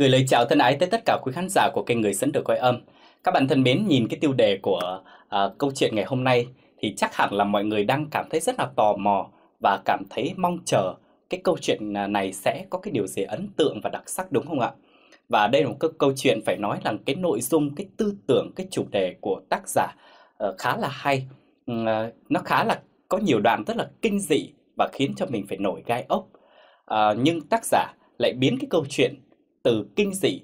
Gửi lời chào thân ái tới tất cả quý khán giả của kênh Người Dẫn Được quay Âm. Các bạn thân mến, nhìn cái tiêu đề của à, câu chuyện ngày hôm nay thì chắc hẳn là mọi người đang cảm thấy rất là tò mò và cảm thấy mong chờ cái câu chuyện à, này sẽ có cái điều gì ấn tượng và đặc sắc đúng không ạ? Và đây là một cái câu chuyện phải nói là cái nội dung, cái tư tưởng, cái chủ đề của tác giả uh, khá là hay. Uh, nó khá là có nhiều đoạn rất là kinh dị và khiến cho mình phải nổi gai ốc. Uh, nhưng tác giả lại biến cái câu chuyện từ kinh dị,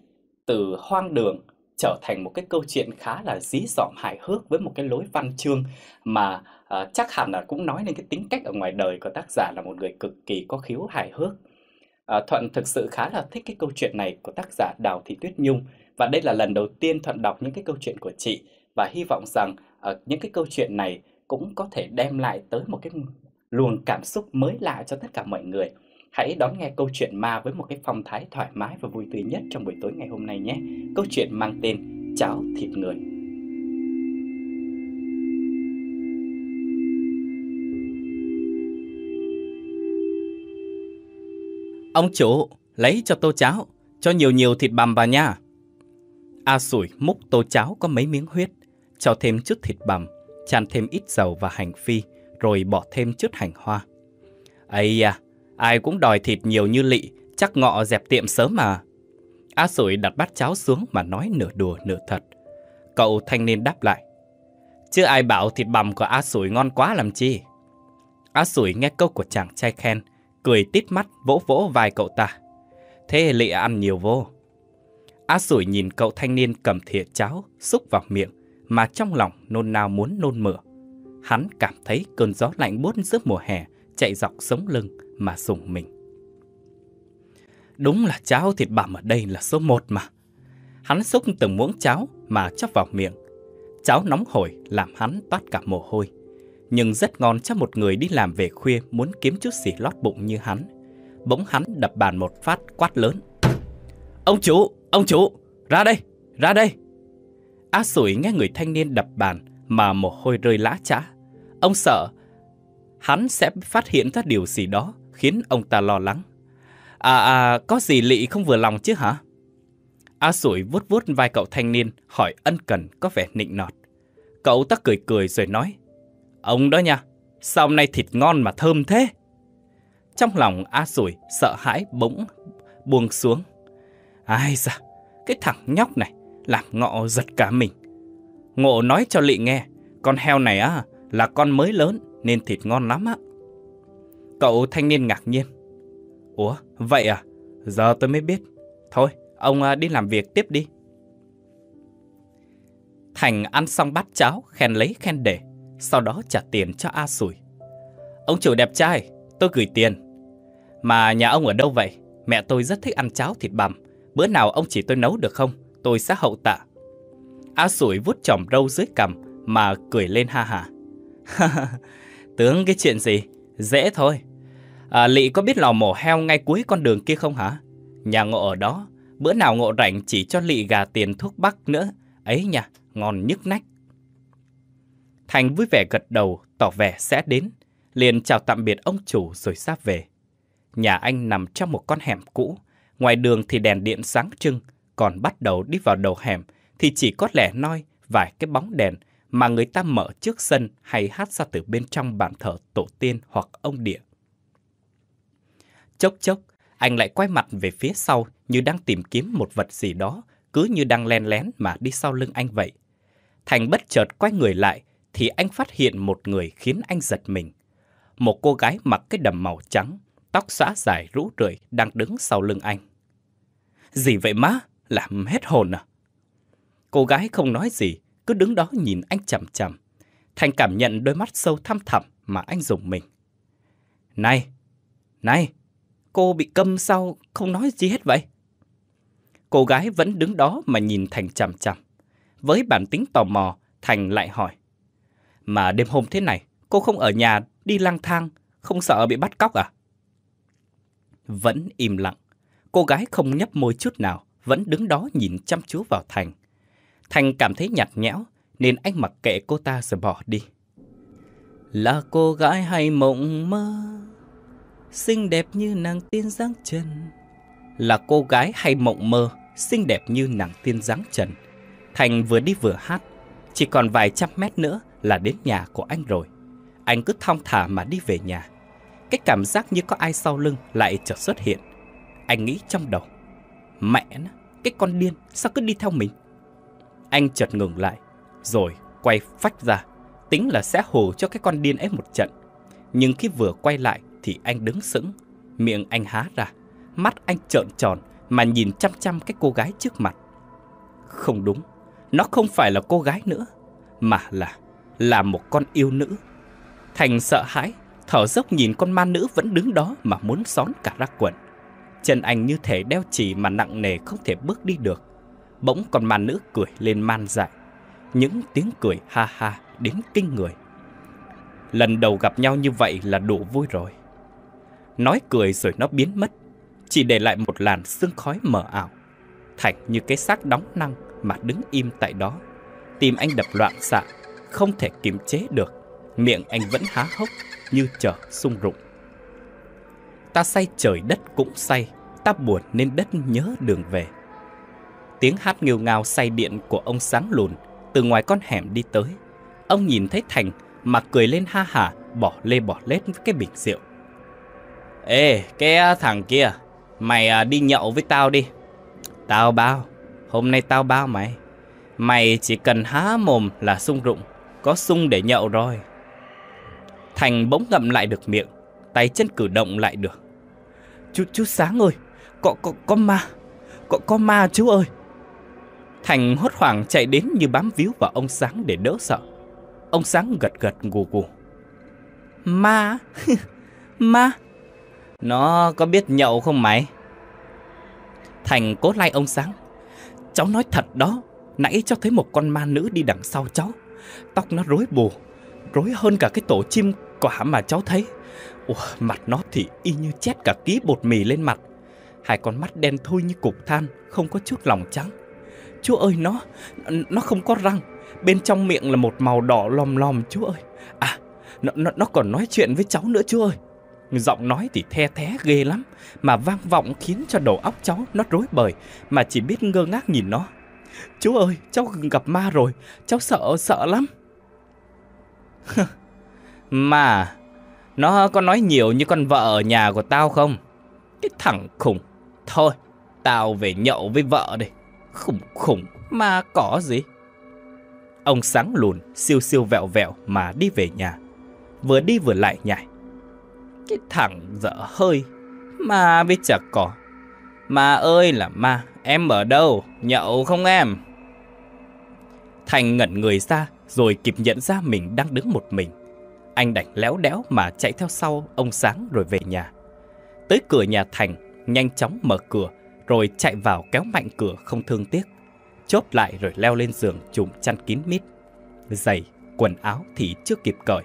từ hoang đường trở thành một cái câu chuyện khá là dí dỏm hài hước với một cái lối văn chương mà uh, chắc hẳn là cũng nói lên cái tính cách ở ngoài đời của tác giả là một người cực kỳ có khiếu hài hước. Uh, Thuận thực sự khá là thích cái câu chuyện này của tác giả Đào Thị Tuyết Nhung và đây là lần đầu tiên Thuận đọc những cái câu chuyện của chị và hy vọng rằng uh, những cái câu chuyện này cũng có thể đem lại tới một cái luồng cảm xúc mới lạ cho tất cả mọi người. Hãy đón nghe câu chuyện ma với một cái phong thái thoải mái và vui tươi nhất trong buổi tối ngày hôm nay nhé. Câu chuyện mang tên Cháo thịt người. Ông chủ, lấy cho tô cháo, cho nhiều nhiều thịt bằm vào nha. A sủi múc tô cháo có mấy miếng huyết, cho thêm chút thịt bằm, chan thêm ít dầu và hành phi, rồi bỏ thêm chút hành hoa. Ây à, Ai cũng đòi thịt nhiều như lị, chắc ngọ dẹp tiệm sớm mà. Á sủi đặt bát cháo xuống mà nói nửa đùa nửa thật. Cậu thanh niên đáp lại. Chứ ai bảo thịt bằm của Á sủi ngon quá làm chi. Á sủi nghe câu của chàng trai khen, cười tít mắt vỗ vỗ vai cậu ta. Thế lị ăn nhiều vô. Á sủi nhìn cậu thanh niên cầm thìa cháo, xúc vào miệng, mà trong lòng nôn nao muốn nôn mửa. Hắn cảm thấy cơn gió lạnh buốt giữa mùa hè chạy dọc sống lưng, mà sủng mình. Đúng là cháo thịt bằm ở đây là số một mà. Hắn xúc từng muỗng cháo mà chắp vào miệng. Cháo nóng hổi làm hắn toát cả mồ hôi. Nhưng rất ngon cho một người đi làm về khuya muốn kiếm chút xỉ lót bụng như hắn. Bỗng hắn đập bàn một phát quát lớn. Ông chủ, ông chủ, ra đây, ra đây. Á sủi nghe người thanh niên đập bàn mà mồ hôi rơi lã chã. Ông sợ hắn sẽ phát hiện ra điều gì đó khiến ông ta lo lắng. À à, có gì Lị không vừa lòng chứ hả? A Sủi vuốt vuốt vai cậu thanh niên, hỏi ân cần có vẻ nịnh nọt. Cậu ta cười cười rồi nói, Ông đó nha, sao hôm nay thịt ngon mà thơm thế? Trong lòng A Sủi sợ hãi bỗng buông xuống. Ai da, cái thằng nhóc này làm ngọ giật cả mình. Ngộ nói cho Lị nghe, con heo này á là con mới lớn nên thịt ngon lắm á. Cậu thanh niên ngạc nhiên. Ủa, vậy à? Giờ tôi mới biết. Thôi, ông à, đi làm việc tiếp đi. Thành ăn xong bát cháo, khen lấy khen để, sau đó trả tiền cho A sủi. Ông chủ đẹp trai, tôi gửi tiền. Mà nhà ông ở đâu vậy? Mẹ tôi rất thích ăn cháo thịt bằm. Bữa nào ông chỉ tôi nấu được không? Tôi sẽ hậu tạ. A Sủi vuốt chòm râu dưới cằm mà cười lên ha hà. Tướng cái chuyện gì? Dễ thôi. À, Lị có biết lò mổ heo ngay cuối con đường kia không hả? Nhà ngộ ở đó, bữa nào ngộ rảnh chỉ cho Lị gà tiền thuốc bắc nữa. Ấy nha, ngon nhức nách. Thành vui vẻ gật đầu, tỏ vẻ sẽ đến. Liền chào tạm biệt ông chủ rồi sáp về. Nhà anh nằm trong một con hẻm cũ. Ngoài đường thì đèn điện sáng trưng. Còn bắt đầu đi vào đầu hẻm thì chỉ có lẻ noi vài cái bóng đèn mà người ta mở trước sân hay hát ra từ bên trong bàn thờ tổ tiên hoặc ông địa. Chốc chốc, anh lại quay mặt về phía sau như đang tìm kiếm một vật gì đó, cứ như đang len lén mà đi sau lưng anh vậy. Thành bất chợt quay người lại thì anh phát hiện một người khiến anh giật mình. Một cô gái mặc cái đầm màu trắng, tóc xõa dài rũ rượi đang đứng sau lưng anh. Gì vậy má? Làm hết hồn à? Cô gái không nói gì, cứ đứng đó nhìn anh chằm chằm. Thành cảm nhận đôi mắt sâu thăm thẳm mà anh dùng mình. Này, này, cô bị câm sao không nói gì hết vậy? Cô gái vẫn đứng đó mà nhìn Thành chằm chằm. Với bản tính tò mò, Thành lại hỏi. Mà đêm hôm thế này, cô không ở nhà đi lang thang, không sợ bị bắt cóc à? Vẫn im lặng, cô gái không nhấp môi chút nào, vẫn đứng đó nhìn chăm chú vào Thành. Thành cảm thấy nhạt nhẽo, nên anh mặc kệ cô ta rồi bỏ đi. Là cô gái hay mộng mơ xinh đẹp như nàng tiên giáng trần. Là cô gái hay mộng mơ, xinh đẹp như nàng tiên giáng trần. Thành vừa đi vừa hát, chỉ còn vài trăm mét nữa là đến nhà của anh rồi. Anh cứ thong thả mà đi về nhà. Cái cảm giác như có ai sau lưng lại chợt xuất hiện. Anh nghĩ trong đầu, mẹ nó, cái con điên sao cứ đi theo mình. Anh chợt ngừng lại, rồi quay phách ra, tính là sẽ hù cho cái con điên ấy một trận. Nhưng khi vừa quay lại thì anh đứng sững, miệng anh há ra, mắt anh trợn tròn mà nhìn chăm chăm cái cô gái trước mặt. Không đúng, nó không phải là cô gái nữa, mà là là một con yêu nữ. Thành sợ hãi, thở dốc nhìn con ma nữ vẫn đứng đó mà muốn xón cả ra quần. Chân anh như thể đeo chỉ mà nặng nề không thể bước đi được. Bỗng con ma nữ cười lên man dại. Những tiếng cười ha ha đến kinh người. Lần đầu gặp nhau như vậy là đủ vui rồi nói cười rồi nó biến mất, chỉ để lại một làn sương khói mờ ảo. Thành như cái xác đóng năng mà đứng im tại đó. Tim anh đập loạn xạ, không thể kiềm chế được. Miệng anh vẫn há hốc như chờ sung rụng. Ta say trời đất cũng say, ta buồn nên đất nhớ đường về. Tiếng hát nghêu ngao say điện của ông sáng lùn từ ngoài con hẻm đi tới. Ông nhìn thấy Thành mà cười lên ha hả, bỏ lê bỏ lết với cái bình rượu. Ê, cái à, thằng kia, mày à, đi nhậu với tao đi. Tao bao, hôm nay tao bao mày. Mày chỉ cần há mồm là sung rụng, có sung để nhậu rồi. Thành bỗng ngậm lại được miệng, tay chân cử động lại được. Chú, chú Sáng ơi, có, có, có ma, có, có ma chú ơi. Thành hốt hoảng chạy đến như bám víu vào ông Sáng để đỡ sợ. Ông Sáng gật gật gù gù. Ma, ma, nó có biết nhậu không mày? Thành cố lai ông Sáng. Cháu nói thật đó, nãy cháu thấy một con ma nữ đi đằng sau cháu. Tóc nó rối bù, rối hơn cả cái tổ chim quả mà cháu thấy. Ủa, mặt nó thì y như chét cả ký bột mì lên mặt. Hai con mắt đen thui như cục than, không có chút lòng trắng. Chúa ơi nó, nó không có răng. Bên trong miệng là một màu đỏ lòm lòm chúa ơi. À, nó, nó, nó còn nói chuyện với cháu nữa chúa ơi. Giọng nói thì the thé ghê lắm Mà vang vọng khiến cho đầu óc cháu nó rối bời Mà chỉ biết ngơ ngác nhìn nó Chú ơi cháu gặp ma rồi Cháu sợ sợ lắm Mà Nó có nói nhiều như con vợ ở nhà của tao không Cái thằng khủng. Thôi tao về nhậu với vợ đây Khủng khủng mà có gì Ông sáng lùn siêu siêu vẹo vẹo mà đi về nhà Vừa đi vừa lại nhảy cái thằng dở hơi Ma với chả cỏ Ma ơi là ma Em ở đâu Nhậu không em Thành ngẩn người ra Rồi kịp nhận ra mình đang đứng một mình Anh đành léo đéo mà chạy theo sau ông Sáng rồi về nhà Tới cửa nhà Thành Nhanh chóng mở cửa Rồi chạy vào kéo mạnh cửa không thương tiếc Chốt lại rồi leo lên giường trùm chăn kín mít Giày, quần áo thì chưa kịp cởi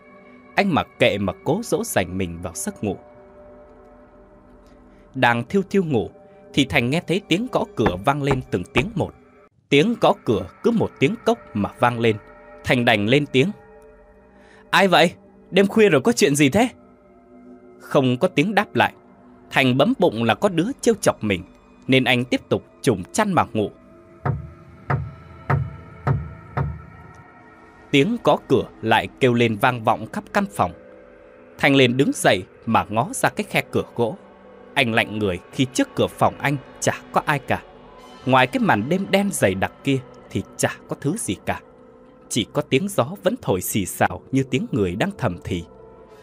anh mặc kệ mà cố dỗ dành mình vào giấc ngủ. Đang thiêu thiêu ngủ, thì Thành nghe thấy tiếng gõ cửa vang lên từng tiếng một. Tiếng gõ cửa cứ một tiếng cốc mà vang lên. Thành đành lên tiếng. Ai vậy? Đêm khuya rồi có chuyện gì thế? Không có tiếng đáp lại. Thành bấm bụng là có đứa trêu chọc mình, nên anh tiếp tục trùng chăn mà ngủ. tiếng có cửa lại kêu lên vang vọng khắp căn phòng. Thành liền đứng dậy mà ngó ra cái khe cửa gỗ. Anh lạnh người khi trước cửa phòng anh chả có ai cả. Ngoài cái màn đêm đen dày đặc kia thì chả có thứ gì cả. Chỉ có tiếng gió vẫn thổi xì xào như tiếng người đang thầm thì.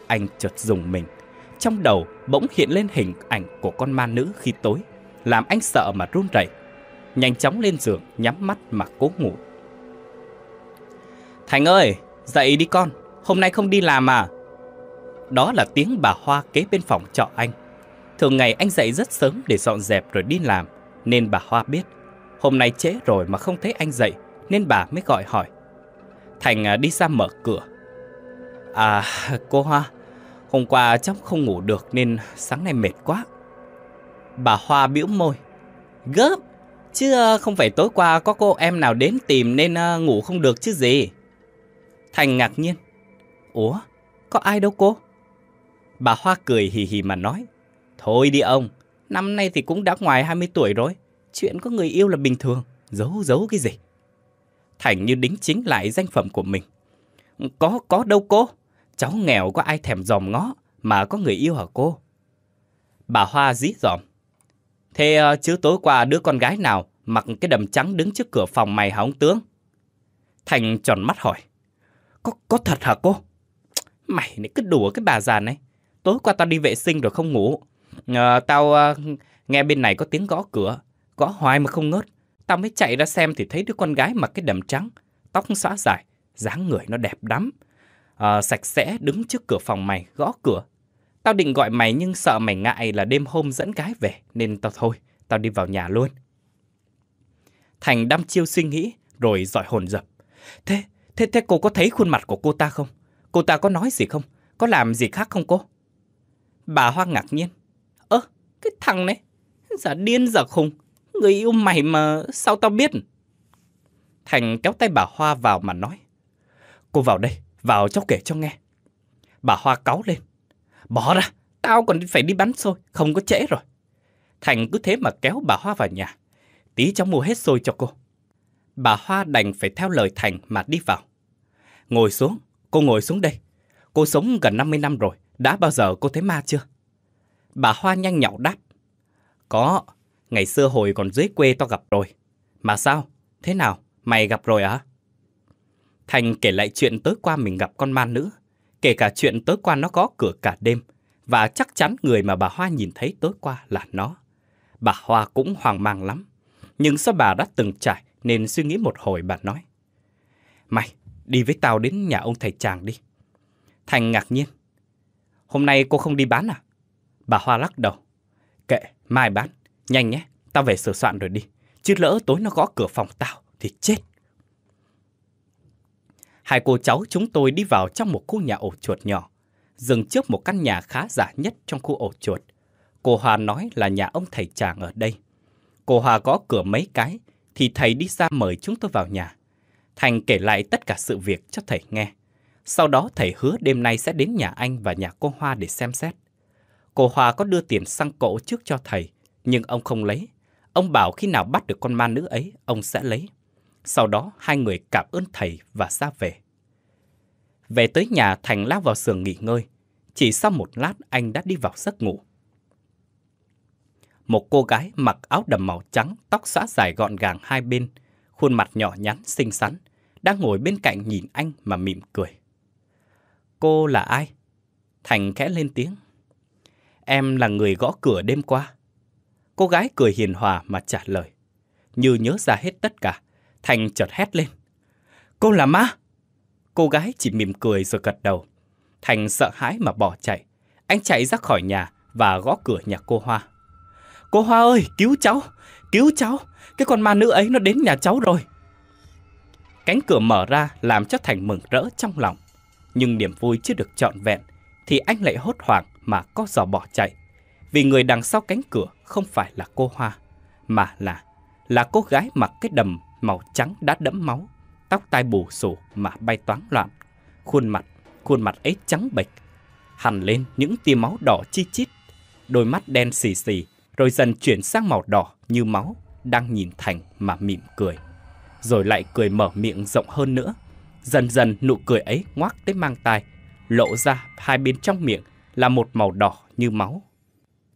Anh chợt dùng mình. Trong đầu bỗng hiện lên hình ảnh của con ma nữ khi tối. Làm anh sợ mà run rẩy. Nhanh chóng lên giường nhắm mắt mà cố ngủ Thành ơi, dậy đi con, hôm nay không đi làm à? Đó là tiếng bà Hoa kế bên phòng trọ anh. Thường ngày anh dậy rất sớm để dọn dẹp rồi đi làm, nên bà Hoa biết. Hôm nay trễ rồi mà không thấy anh dậy, nên bà mới gọi hỏi. Thành à, đi ra mở cửa. À, cô Hoa, hôm qua cháu không ngủ được nên sáng nay mệt quá. Bà Hoa bĩu môi. Gớp, chứ không phải tối qua có cô em nào đến tìm nên à, ngủ không được chứ gì. Thành ngạc nhiên. Ủa, có ai đâu cô? Bà Hoa cười hì hì mà nói. Thôi đi ông, năm nay thì cũng đã ngoài 20 tuổi rồi. Chuyện có người yêu là bình thường, giấu giấu cái gì. Thành như đính chính lại danh phẩm của mình. Có, có đâu cô? Cháu nghèo có ai thèm dòm ngó mà có người yêu hả cô? Bà Hoa dí dòm. Thế ờ, chứ tối qua đứa con gái nào mặc cái đầm trắng đứng trước cửa phòng mày hả ông tướng? Thành tròn mắt hỏi. Có, có thật hả cô? Mày này cứ đùa cái bà già này. Tối qua tao đi vệ sinh rồi không ngủ. À, tao à, nghe bên này có tiếng gõ cửa. Gõ hoài mà không ngớt. Tao mới chạy ra xem thì thấy đứa con gái mặc cái đầm trắng. Tóc xóa dài. dáng người nó đẹp lắm. À, ờ, sạch sẽ đứng trước cửa phòng mày gõ cửa. Tao định gọi mày nhưng sợ mày ngại là đêm hôm dẫn gái về. Nên tao thôi. Tao đi vào nhà luôn. Thành đăm chiêu suy nghĩ rồi giỏi hồn dập. Thế Thế thế cô có thấy khuôn mặt của cô ta không? Cô ta có nói gì không? Có làm gì khác không cô? Bà Hoa ngạc nhiên. Ơ, cái thằng này, giả điên giả khùng. Người yêu mày mà sao tao biết? Thành kéo tay bà Hoa vào mà nói. Cô vào đây, vào cháu kể cho nghe. Bà Hoa cáu lên. Bỏ ra, tao còn phải đi bắn xôi, không có trễ rồi. Thành cứ thế mà kéo bà Hoa vào nhà. Tí cháu mua hết xôi cho cô bà Hoa đành phải theo lời Thành mà đi vào. Ngồi xuống, cô ngồi xuống đây. Cô sống gần 50 năm rồi, đã bao giờ cô thấy ma chưa? Bà Hoa nhanh nhảu đáp. Có, ngày xưa hồi còn dưới quê tao gặp rồi. Mà sao? Thế nào? Mày gặp rồi à? Thành kể lại chuyện tối qua mình gặp con ma nữ, kể cả chuyện tối qua nó có cửa cả đêm, và chắc chắn người mà bà Hoa nhìn thấy tối qua là nó. Bà Hoa cũng hoang mang lắm, nhưng sao bà đã từng trải nên suy nghĩ một hồi bà nói. Mày, đi với tao đến nhà ông thầy chàng đi. Thành ngạc nhiên. Hôm nay cô không đi bán à? Bà Hoa lắc đầu. Kệ, mai bán. Nhanh nhé, tao về sửa soạn rồi đi. Chứ lỡ tối nó gõ cửa phòng tao thì chết. Hai cô cháu chúng tôi đi vào trong một khu nhà ổ chuột nhỏ, dừng trước một căn nhà khá giả nhất trong khu ổ chuột. Cô Hòa nói là nhà ông thầy chàng ở đây. Cô Hòa gõ cửa mấy cái thì thầy đi ra mời chúng tôi vào nhà. Thành kể lại tất cả sự việc cho thầy nghe. Sau đó thầy hứa đêm nay sẽ đến nhà anh và nhà cô Hoa để xem xét. Cô Hoa có đưa tiền xăng cổ trước cho thầy, nhưng ông không lấy. Ông bảo khi nào bắt được con ma nữ ấy, ông sẽ lấy. Sau đó hai người cảm ơn thầy và ra về. Về tới nhà Thành lao vào giường nghỉ ngơi. Chỉ sau một lát anh đã đi vào giấc ngủ một cô gái mặc áo đầm màu trắng, tóc xõa dài gọn gàng hai bên, khuôn mặt nhỏ nhắn xinh xắn, đang ngồi bên cạnh nhìn anh mà mỉm cười. Cô là ai? Thành khẽ lên tiếng. Em là người gõ cửa đêm qua. Cô gái cười hiền hòa mà trả lời. Như nhớ ra hết tất cả, Thành chợt hét lên. Cô là ma? Cô gái chỉ mỉm cười rồi gật đầu. Thành sợ hãi mà bỏ chạy. Anh chạy ra khỏi nhà và gõ cửa nhà cô Hoa. Cô Hoa ơi, cứu cháu, cứu cháu, cái con ma nữ ấy nó đến nhà cháu rồi. Cánh cửa mở ra làm cho Thành mừng rỡ trong lòng. Nhưng niềm vui chưa được trọn vẹn thì anh lại hốt hoảng mà có giò bỏ chạy. Vì người đằng sau cánh cửa không phải là cô Hoa, mà là là cô gái mặc cái đầm màu trắng đã đẫm máu, tóc tai bù xù mà bay toán loạn, khuôn mặt, khuôn mặt ấy trắng bệch, hằn lên những tia máu đỏ chi chít, đôi mắt đen xì xì rồi dần chuyển sang màu đỏ như máu, đang nhìn Thành mà mỉm cười. Rồi lại cười mở miệng rộng hơn nữa. Dần dần nụ cười ấy ngoác tới mang tai, lộ ra hai bên trong miệng là một màu đỏ như máu.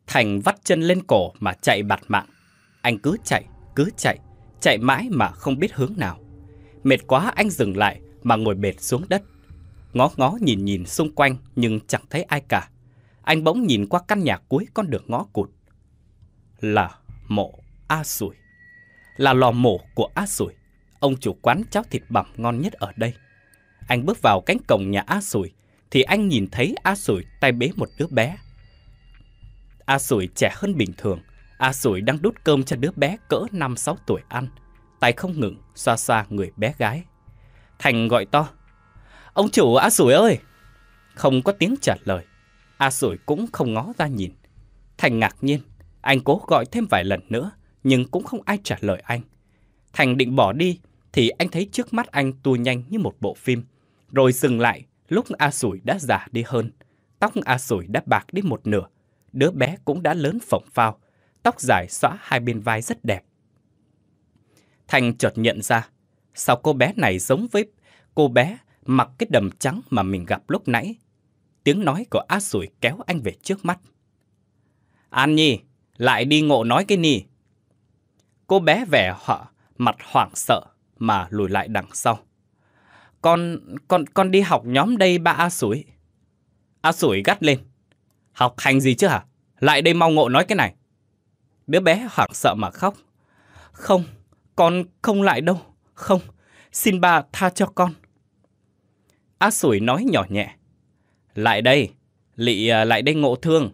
Thành vắt chân lên cổ mà chạy bạt mạng. Anh cứ chạy, cứ chạy, chạy mãi mà không biết hướng nào. Mệt quá anh dừng lại mà ngồi bệt xuống đất. Ngó ngó nhìn nhìn xung quanh nhưng chẳng thấy ai cả. Anh bỗng nhìn qua căn nhà cuối con đường ngõ cụt là mộ A Sủi. Là lò mổ của A Sủi, ông chủ quán cháo thịt bằm ngon nhất ở đây. Anh bước vào cánh cổng nhà A Sủi thì anh nhìn thấy A Sủi tay bế một đứa bé. A Sủi trẻ hơn bình thường, A Sủi đang đút cơm cho đứa bé cỡ 5-6 tuổi ăn, tay không ngừng xoa xoa người bé gái. Thành gọi to, Ông chủ A Sủi ơi! Không có tiếng trả lời, A Sủi cũng không ngó ra nhìn. Thành ngạc nhiên, anh cố gọi thêm vài lần nữa, nhưng cũng không ai trả lời anh. Thành định bỏ đi, thì anh thấy trước mắt anh tua nhanh như một bộ phim. Rồi dừng lại, lúc A Sủi đã già đi hơn. Tóc A Sủi đã bạc đi một nửa. Đứa bé cũng đã lớn phỏng phao. Tóc dài xõa hai bên vai rất đẹp. Thành chợt nhận ra, sao cô bé này giống với cô bé mặc cái đầm trắng mà mình gặp lúc nãy. Tiếng nói của A Sủi kéo anh về trước mắt. An Nhi, lại đi ngộ nói cái nì. Cô bé vẻ họ, mặt hoảng sợ mà lùi lại đằng sau. Con, con, con đi học nhóm đây ba A Sủi. A Sủi gắt lên. Học hành gì chứ hả? Lại đây mau ngộ nói cái này. Đứa bé hoảng sợ mà khóc. Không, con không lại đâu. Không, xin ba tha cho con. A Sủi nói nhỏ nhẹ. Lại đây, lị à, lại đây ngộ thương.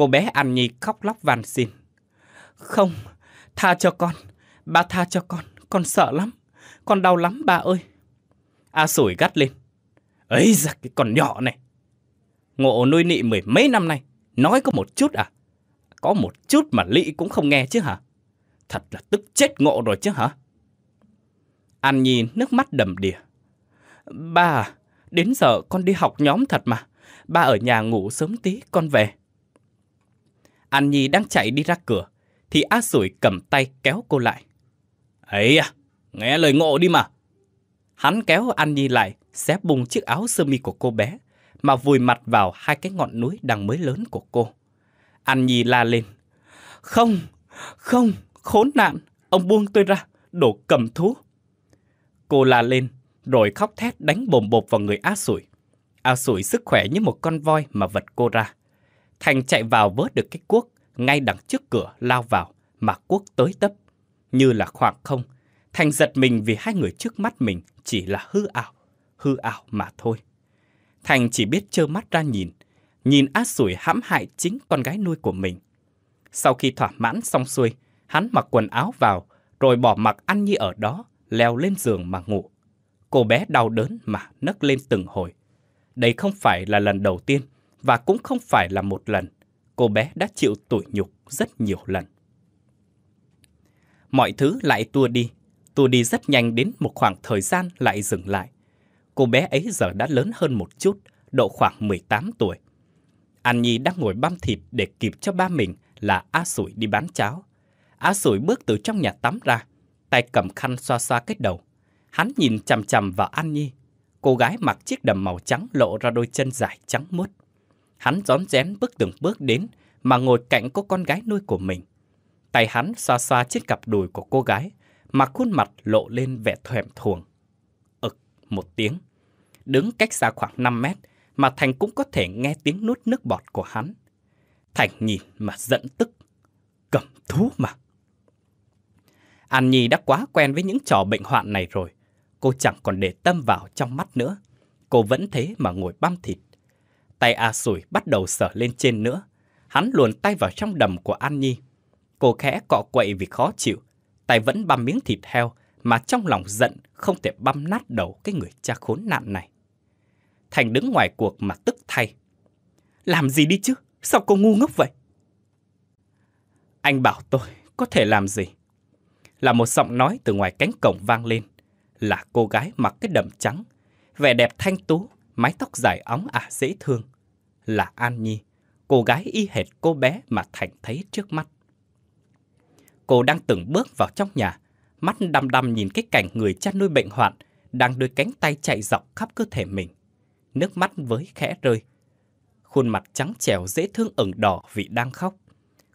Cô bé An Nhi khóc lóc van xin. Không, tha cho con, ba tha cho con, con sợ lắm, con đau lắm ba ơi. A à, sủi gắt lên. ấy ra cái con nhỏ này. Ngộ nuôi nị mười mấy năm nay, nói có một chút à? Có một chút mà lị cũng không nghe chứ hả? Thật là tức chết ngộ rồi chứ hả? An Nhi nước mắt đầm đìa. Ba đến giờ con đi học nhóm thật mà. Ba ở nhà ngủ sớm tí, con về. An Nhi đang chạy đi ra cửa, thì A Sủi cầm tay kéo cô lại. Ấy à, nghe lời ngộ đi mà. Hắn kéo An Nhi lại, xé bung chiếc áo sơ mi của cô bé, mà vùi mặt vào hai cái ngọn núi đang mới lớn của cô. An Nhi la lên. Không, không, khốn nạn, ông buông tôi ra, đổ cầm thú. Cô la lên, rồi khóc thét đánh bồm bột vào người A Sủi. A Sủi sức khỏe như một con voi mà vật cô ra. Thành chạy vào vớt được cái cuốc, ngay đằng trước cửa lao vào, mà cuốc tới tấp. Như là khoảng không, Thành giật mình vì hai người trước mắt mình chỉ là hư ảo, hư ảo mà thôi. Thành chỉ biết trơ mắt ra nhìn, nhìn át sủi hãm hại chính con gái nuôi của mình. Sau khi thỏa mãn xong xuôi, hắn mặc quần áo vào, rồi bỏ mặc ăn như ở đó, leo lên giường mà ngủ. Cô bé đau đớn mà nấc lên từng hồi. Đây không phải là lần đầu tiên và cũng không phải là một lần, cô bé đã chịu tủi nhục rất nhiều lần. Mọi thứ lại tua đi, tua đi rất nhanh đến một khoảng thời gian lại dừng lại. Cô bé ấy giờ đã lớn hơn một chút, độ khoảng 18 tuổi. An Nhi đang ngồi băm thịt để kịp cho ba mình là a Sủi đi bán cháo. a Sủi bước từ trong nhà tắm ra, tay cầm khăn xoa xoa cái đầu. Hắn nhìn chằm chằm vào An Nhi. Cô gái mặc chiếc đầm màu trắng lộ ra đôi chân dài trắng muốt. Hắn rón rén bước từng bước đến mà ngồi cạnh cô con gái nuôi của mình. Tay hắn xoa xoa chiếc cặp đùi của cô gái mà khuôn mặt lộ lên vẻ thèm thuồng. ực một tiếng. Đứng cách xa khoảng 5 mét mà Thành cũng có thể nghe tiếng nuốt nước bọt của hắn. Thành nhìn mà giận tức. Cầm thú mà. An Nhi đã quá quen với những trò bệnh hoạn này rồi. Cô chẳng còn để tâm vào trong mắt nữa. Cô vẫn thế mà ngồi băm thịt. Tay A Sủi bắt đầu sờ lên trên nữa. Hắn luồn tay vào trong đầm của An Nhi. Cô khẽ cọ quậy vì khó chịu. Tay vẫn băm miếng thịt heo mà trong lòng giận không thể băm nát đầu cái người cha khốn nạn này. Thành đứng ngoài cuộc mà tức thay. Làm gì đi chứ? Sao cô ngu ngốc vậy? Anh bảo tôi có thể làm gì? Là một giọng nói từ ngoài cánh cổng vang lên. Là cô gái mặc cái đầm trắng, vẻ đẹp thanh tú mái tóc dài óng ả dễ thương. Là An Nhi, cô gái y hệt cô bé mà Thành thấy trước mắt. Cô đang từng bước vào trong nhà, mắt đăm đăm nhìn cái cảnh người chăn nuôi bệnh hoạn đang đưa cánh tay chạy dọc khắp cơ thể mình. Nước mắt với khẽ rơi. Khuôn mặt trắng trẻo dễ thương ửng đỏ vì đang khóc.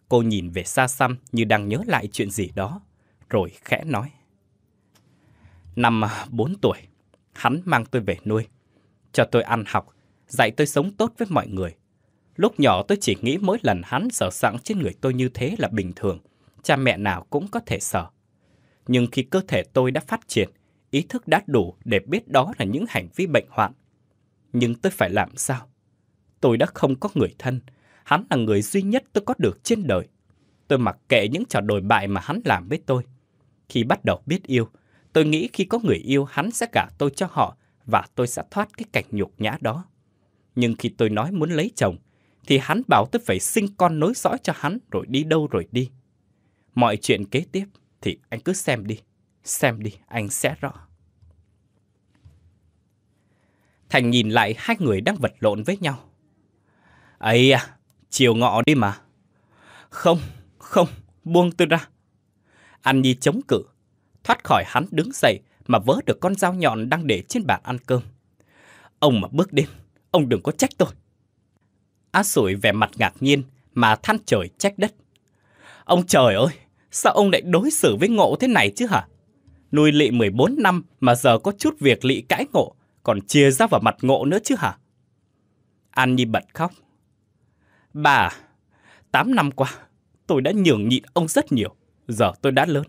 Cô nhìn về xa xăm như đang nhớ lại chuyện gì đó, rồi khẽ nói. Năm 4 à, tuổi, hắn mang tôi về nuôi cho tôi ăn học, dạy tôi sống tốt với mọi người. Lúc nhỏ tôi chỉ nghĩ mỗi lần hắn sợ sẵn trên người tôi như thế là bình thường, cha mẹ nào cũng có thể sợ. Nhưng khi cơ thể tôi đã phát triển, ý thức đã đủ để biết đó là những hành vi bệnh hoạn. Nhưng tôi phải làm sao? Tôi đã không có người thân, hắn là người duy nhất tôi có được trên đời. Tôi mặc kệ những trò đồi bại mà hắn làm với tôi. Khi bắt đầu biết yêu, tôi nghĩ khi có người yêu hắn sẽ cả tôi cho họ và tôi sẽ thoát cái cảnh nhục nhã đó. Nhưng khi tôi nói muốn lấy chồng, thì hắn bảo tôi phải sinh con nối dõi cho hắn rồi đi đâu rồi đi. Mọi chuyện kế tiếp thì anh cứ xem đi, xem đi, anh sẽ rõ. Thành nhìn lại hai người đang vật lộn với nhau. ấy à, chiều ngọ đi mà. Không, không, buông tôi ra. Anh đi chống cự, thoát khỏi hắn đứng dậy mà vớ được con dao nhọn đang để trên bàn ăn cơm. Ông mà bước đến, ông đừng có trách tôi. Á sủi vẻ mặt ngạc nhiên mà than trời trách đất. Ông trời ơi, sao ông lại đối xử với ngộ thế này chứ hả? Nuôi lị 14 năm mà giờ có chút việc lị cãi ngộ, còn chia ra vào mặt ngộ nữa chứ hả? An Nhi bật khóc. Bà, 8 năm qua, tôi đã nhường nhịn ông rất nhiều. Giờ tôi đã lớn,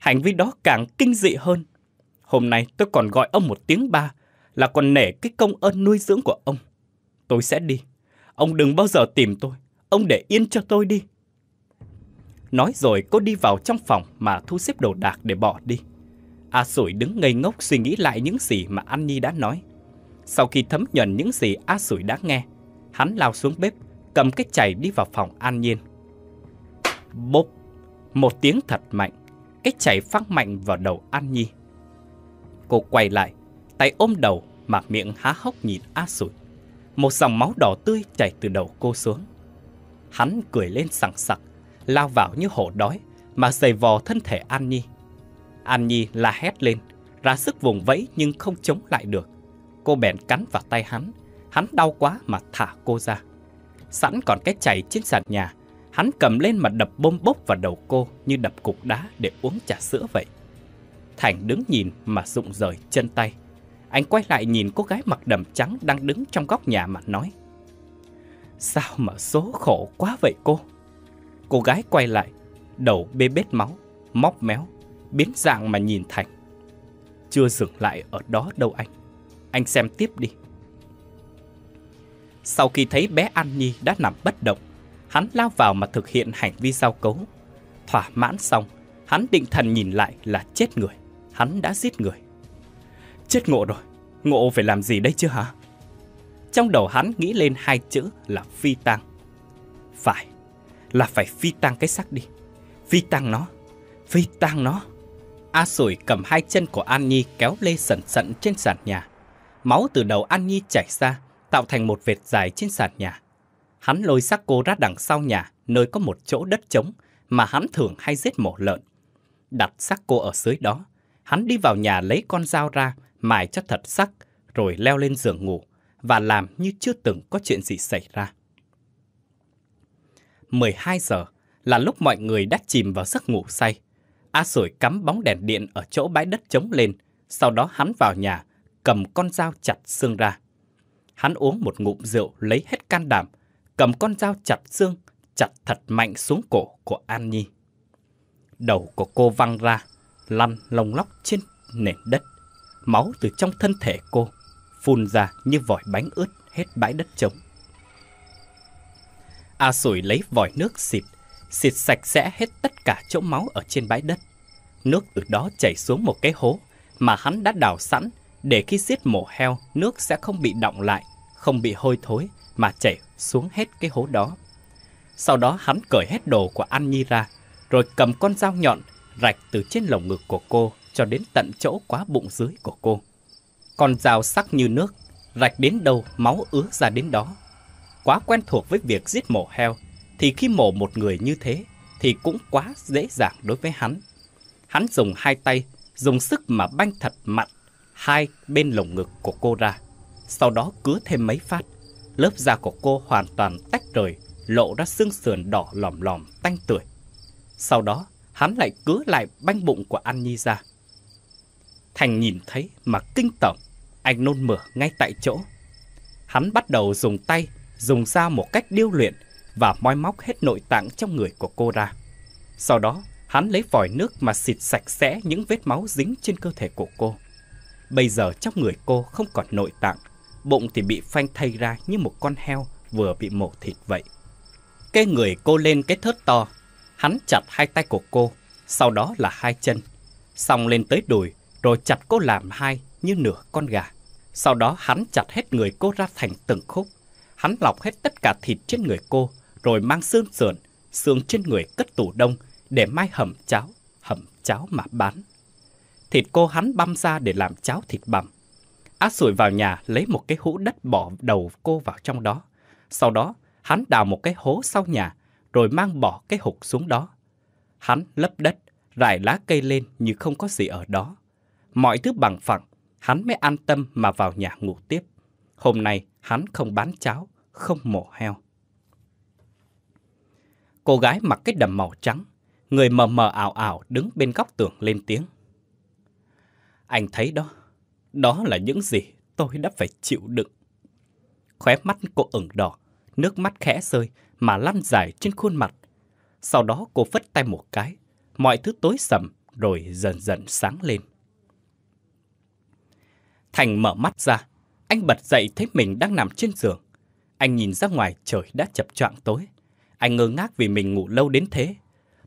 hành vi đó càng kinh dị hơn Hôm nay tôi còn gọi ông một tiếng ba là còn nể cái công ơn nuôi dưỡng của ông. Tôi sẽ đi. Ông đừng bao giờ tìm tôi. Ông để yên cho tôi đi. Nói rồi cô đi vào trong phòng mà thu xếp đồ đạc để bỏ đi. A Sủi đứng ngây ngốc suy nghĩ lại những gì mà An Nhi đã nói. Sau khi thấm nhuần những gì A Sủi đã nghe, hắn lao xuống bếp, cầm cái chày đi vào phòng An Nhiên. Bốp! Một tiếng thật mạnh, cái chày phăng mạnh vào đầu An Nhi. Cô quay lại, tay ôm đầu mà miệng há hốc nhìn A Sủi. Một dòng máu đỏ tươi chảy từ đầu cô xuống. Hắn cười lên sảng sặc, lao vào như hổ đói mà giày vò thân thể An Nhi. An Nhi la hét lên, ra sức vùng vẫy nhưng không chống lại được. Cô bèn cắn vào tay hắn, hắn đau quá mà thả cô ra. Sẵn còn cái chảy trên sàn nhà, hắn cầm lên mà đập bôm bốc vào đầu cô như đập cục đá để uống trà sữa vậy. Thành đứng nhìn mà rụng rời chân tay. Anh quay lại nhìn cô gái mặc đầm trắng đang đứng trong góc nhà mà nói. Sao mà số khổ quá vậy cô? Cô gái quay lại, đầu bê bết máu, móc méo, biến dạng mà nhìn Thành. Chưa dừng lại ở đó đâu anh. Anh xem tiếp đi. Sau khi thấy bé An Nhi đã nằm bất động, hắn lao vào mà thực hiện hành vi giao cấu. Thỏa mãn xong, hắn định thần nhìn lại là chết người hắn đã giết người. Chết ngộ rồi, ngộ phải làm gì đây chứ hả? Trong đầu hắn nghĩ lên hai chữ là phi tang. Phải, là phải phi tang cái xác đi. Phi tang nó, phi tang nó. A Sủi cầm hai chân của An Nhi kéo lê sần sận trên sàn nhà. Máu từ đầu An Nhi chảy ra, tạo thành một vệt dài trên sàn nhà. Hắn lôi xác cô ra đằng sau nhà, nơi có một chỗ đất trống mà hắn thường hay giết mổ lợn. Đặt xác cô ở dưới đó, Hắn đi vào nhà lấy con dao ra, mài cho thật sắc, rồi leo lên giường ngủ và làm như chưa từng có chuyện gì xảy ra. 12 giờ là lúc mọi người đã chìm vào giấc ngủ say. A Sủi cắm bóng đèn điện ở chỗ bãi đất trống lên, sau đó hắn vào nhà, cầm con dao chặt xương ra. Hắn uống một ngụm rượu lấy hết can đảm, cầm con dao chặt xương, chặt thật mạnh xuống cổ của An Nhi. Đầu của cô văng ra, lăn lồng lóc trên nền đất. Máu từ trong thân thể cô phun ra như vòi bánh ướt hết bãi đất trống. A Sủi lấy vòi nước xịt, xịt sạch sẽ hết tất cả chỗ máu ở trên bãi đất. Nước từ đó chảy xuống một cái hố mà hắn đã đào sẵn để khi giết mổ heo nước sẽ không bị động lại, không bị hôi thối mà chảy xuống hết cái hố đó. Sau đó hắn cởi hết đồ của An Nhi ra, rồi cầm con dao nhọn rạch từ trên lồng ngực của cô cho đến tận chỗ quá bụng dưới của cô. Con dao sắc như nước, rạch đến đâu máu ứa ra đến đó. Quá quen thuộc với việc giết mổ heo, thì khi mổ một người như thế thì cũng quá dễ dàng đối với hắn. Hắn dùng hai tay, dùng sức mà banh thật mạnh hai bên lồng ngực của cô ra. Sau đó cứ thêm mấy phát, lớp da của cô hoàn toàn tách rời, lộ ra xương sườn đỏ lòm lòm tanh tưởi. Sau đó, hắn lại cứa lại banh bụng của An Nhi ra. Thành nhìn thấy mà kinh tởm, anh nôn mửa ngay tại chỗ. Hắn bắt đầu dùng tay, dùng dao một cách điêu luyện và moi móc hết nội tạng trong người của cô ra. Sau đó, hắn lấy vòi nước mà xịt sạch sẽ những vết máu dính trên cơ thể của cô. Bây giờ trong người cô không còn nội tạng, bụng thì bị phanh thay ra như một con heo vừa bị mổ thịt vậy. Cái người cô lên cái thớt to Hắn chặt hai tay của cô, sau đó là hai chân, xong lên tới đùi, rồi chặt cô làm hai như nửa con gà. Sau đó hắn chặt hết người cô ra thành từng khúc. Hắn lọc hết tất cả thịt trên người cô, rồi mang xương sườn, xương trên người cất tủ đông để mai hầm cháo, hầm cháo mà bán. Thịt cô hắn băm ra để làm cháo thịt bằm. Át sủi vào nhà lấy một cái hũ đất bỏ đầu cô vào trong đó. Sau đó, hắn đào một cái hố sau nhà rồi mang bỏ cái hụt xuống đó. Hắn lấp đất, rải lá cây lên như không có gì ở đó. Mọi thứ bằng phẳng, hắn mới an tâm mà vào nhà ngủ tiếp. Hôm nay hắn không bán cháo, không mổ heo. Cô gái mặc cái đầm màu trắng, người mờ mờ ảo ảo đứng bên góc tường lên tiếng. Anh thấy đó, đó là những gì tôi đã phải chịu đựng. Khóe mắt cô ửng đỏ, nước mắt khẽ rơi mà lăn dài trên khuôn mặt. Sau đó cô phất tay một cái, mọi thứ tối sầm rồi dần dần sáng lên. Thành mở mắt ra, anh bật dậy thấy mình đang nằm trên giường. Anh nhìn ra ngoài trời đã chập choạng tối. Anh ngơ ngác vì mình ngủ lâu đến thế.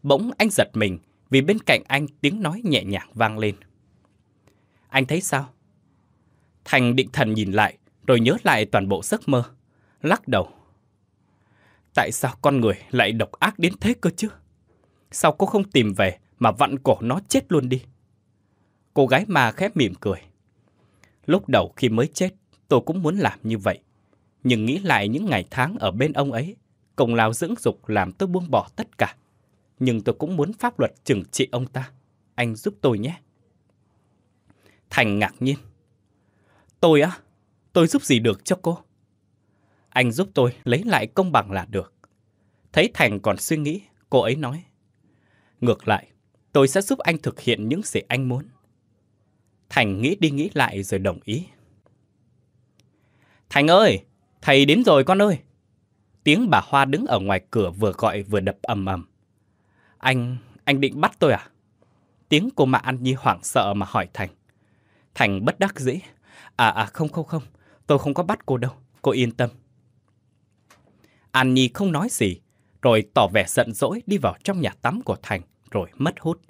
Bỗng anh giật mình vì bên cạnh anh tiếng nói nhẹ nhàng vang lên. Anh thấy sao? Thành định thần nhìn lại rồi nhớ lại toàn bộ giấc mơ. Lắc đầu, Tại sao con người lại độc ác đến thế cơ chứ? Sao cô không tìm về mà vặn cổ nó chết luôn đi? Cô gái ma khép mỉm cười. Lúc đầu khi mới chết, tôi cũng muốn làm như vậy. Nhưng nghĩ lại những ngày tháng ở bên ông ấy, công lao dưỡng dục làm tôi buông bỏ tất cả. Nhưng tôi cũng muốn pháp luật trừng trị ông ta. Anh giúp tôi nhé. Thành ngạc nhiên. Tôi á, tôi giúp gì được cho cô? Anh giúp tôi lấy lại công bằng là được. Thấy Thành còn suy nghĩ, cô ấy nói. Ngược lại, tôi sẽ giúp anh thực hiện những gì anh muốn. Thành nghĩ đi nghĩ lại rồi đồng ý. Thành ơi, thầy đến rồi con ơi. Tiếng bà Hoa đứng ở ngoài cửa vừa gọi vừa đập ầm ầm. Anh, anh định bắt tôi à? Tiếng cô Mạ An Nhi hoảng sợ mà hỏi Thành. Thành bất đắc dĩ. À à không không không, tôi không có bắt cô đâu, cô yên tâm. An Nhi không nói gì, rồi tỏ vẻ giận dỗi đi vào trong nhà tắm của Thành, rồi mất hút.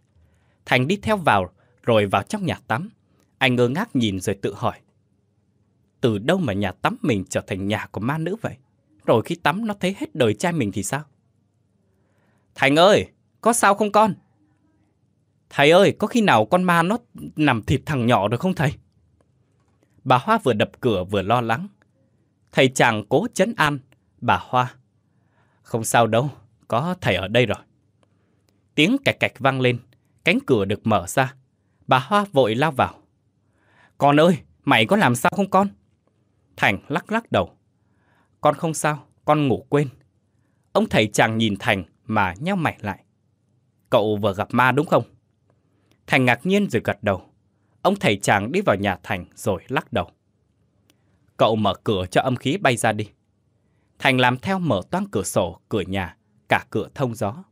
Thành đi theo vào, rồi vào trong nhà tắm. Anh ngơ ngác nhìn rồi tự hỏi. Từ đâu mà nhà tắm mình trở thành nhà của ma nữ vậy? Rồi khi tắm nó thấy hết đời trai mình thì sao? Thành ơi, có sao không con? Thầy ơi, có khi nào con ma nó nằm thịt thằng nhỏ được không thầy? Bà Hoa vừa đập cửa vừa lo lắng. Thầy chàng cố chấn an, Bà Hoa. Không sao đâu, có thầy ở đây rồi. Tiếng cạch cạch vang lên, cánh cửa được mở ra. Bà Hoa vội lao vào. Con ơi, mày có làm sao không con? Thành lắc lắc đầu. Con không sao, con ngủ quên. Ông thầy chàng nhìn Thành mà nheo mày lại. Cậu vừa gặp ma đúng không? Thành ngạc nhiên rồi gật đầu. Ông thầy chàng đi vào nhà Thành rồi lắc đầu. Cậu mở cửa cho âm khí bay ra đi. Thành làm theo mở toang cửa sổ, cửa nhà, cả cửa thông gió.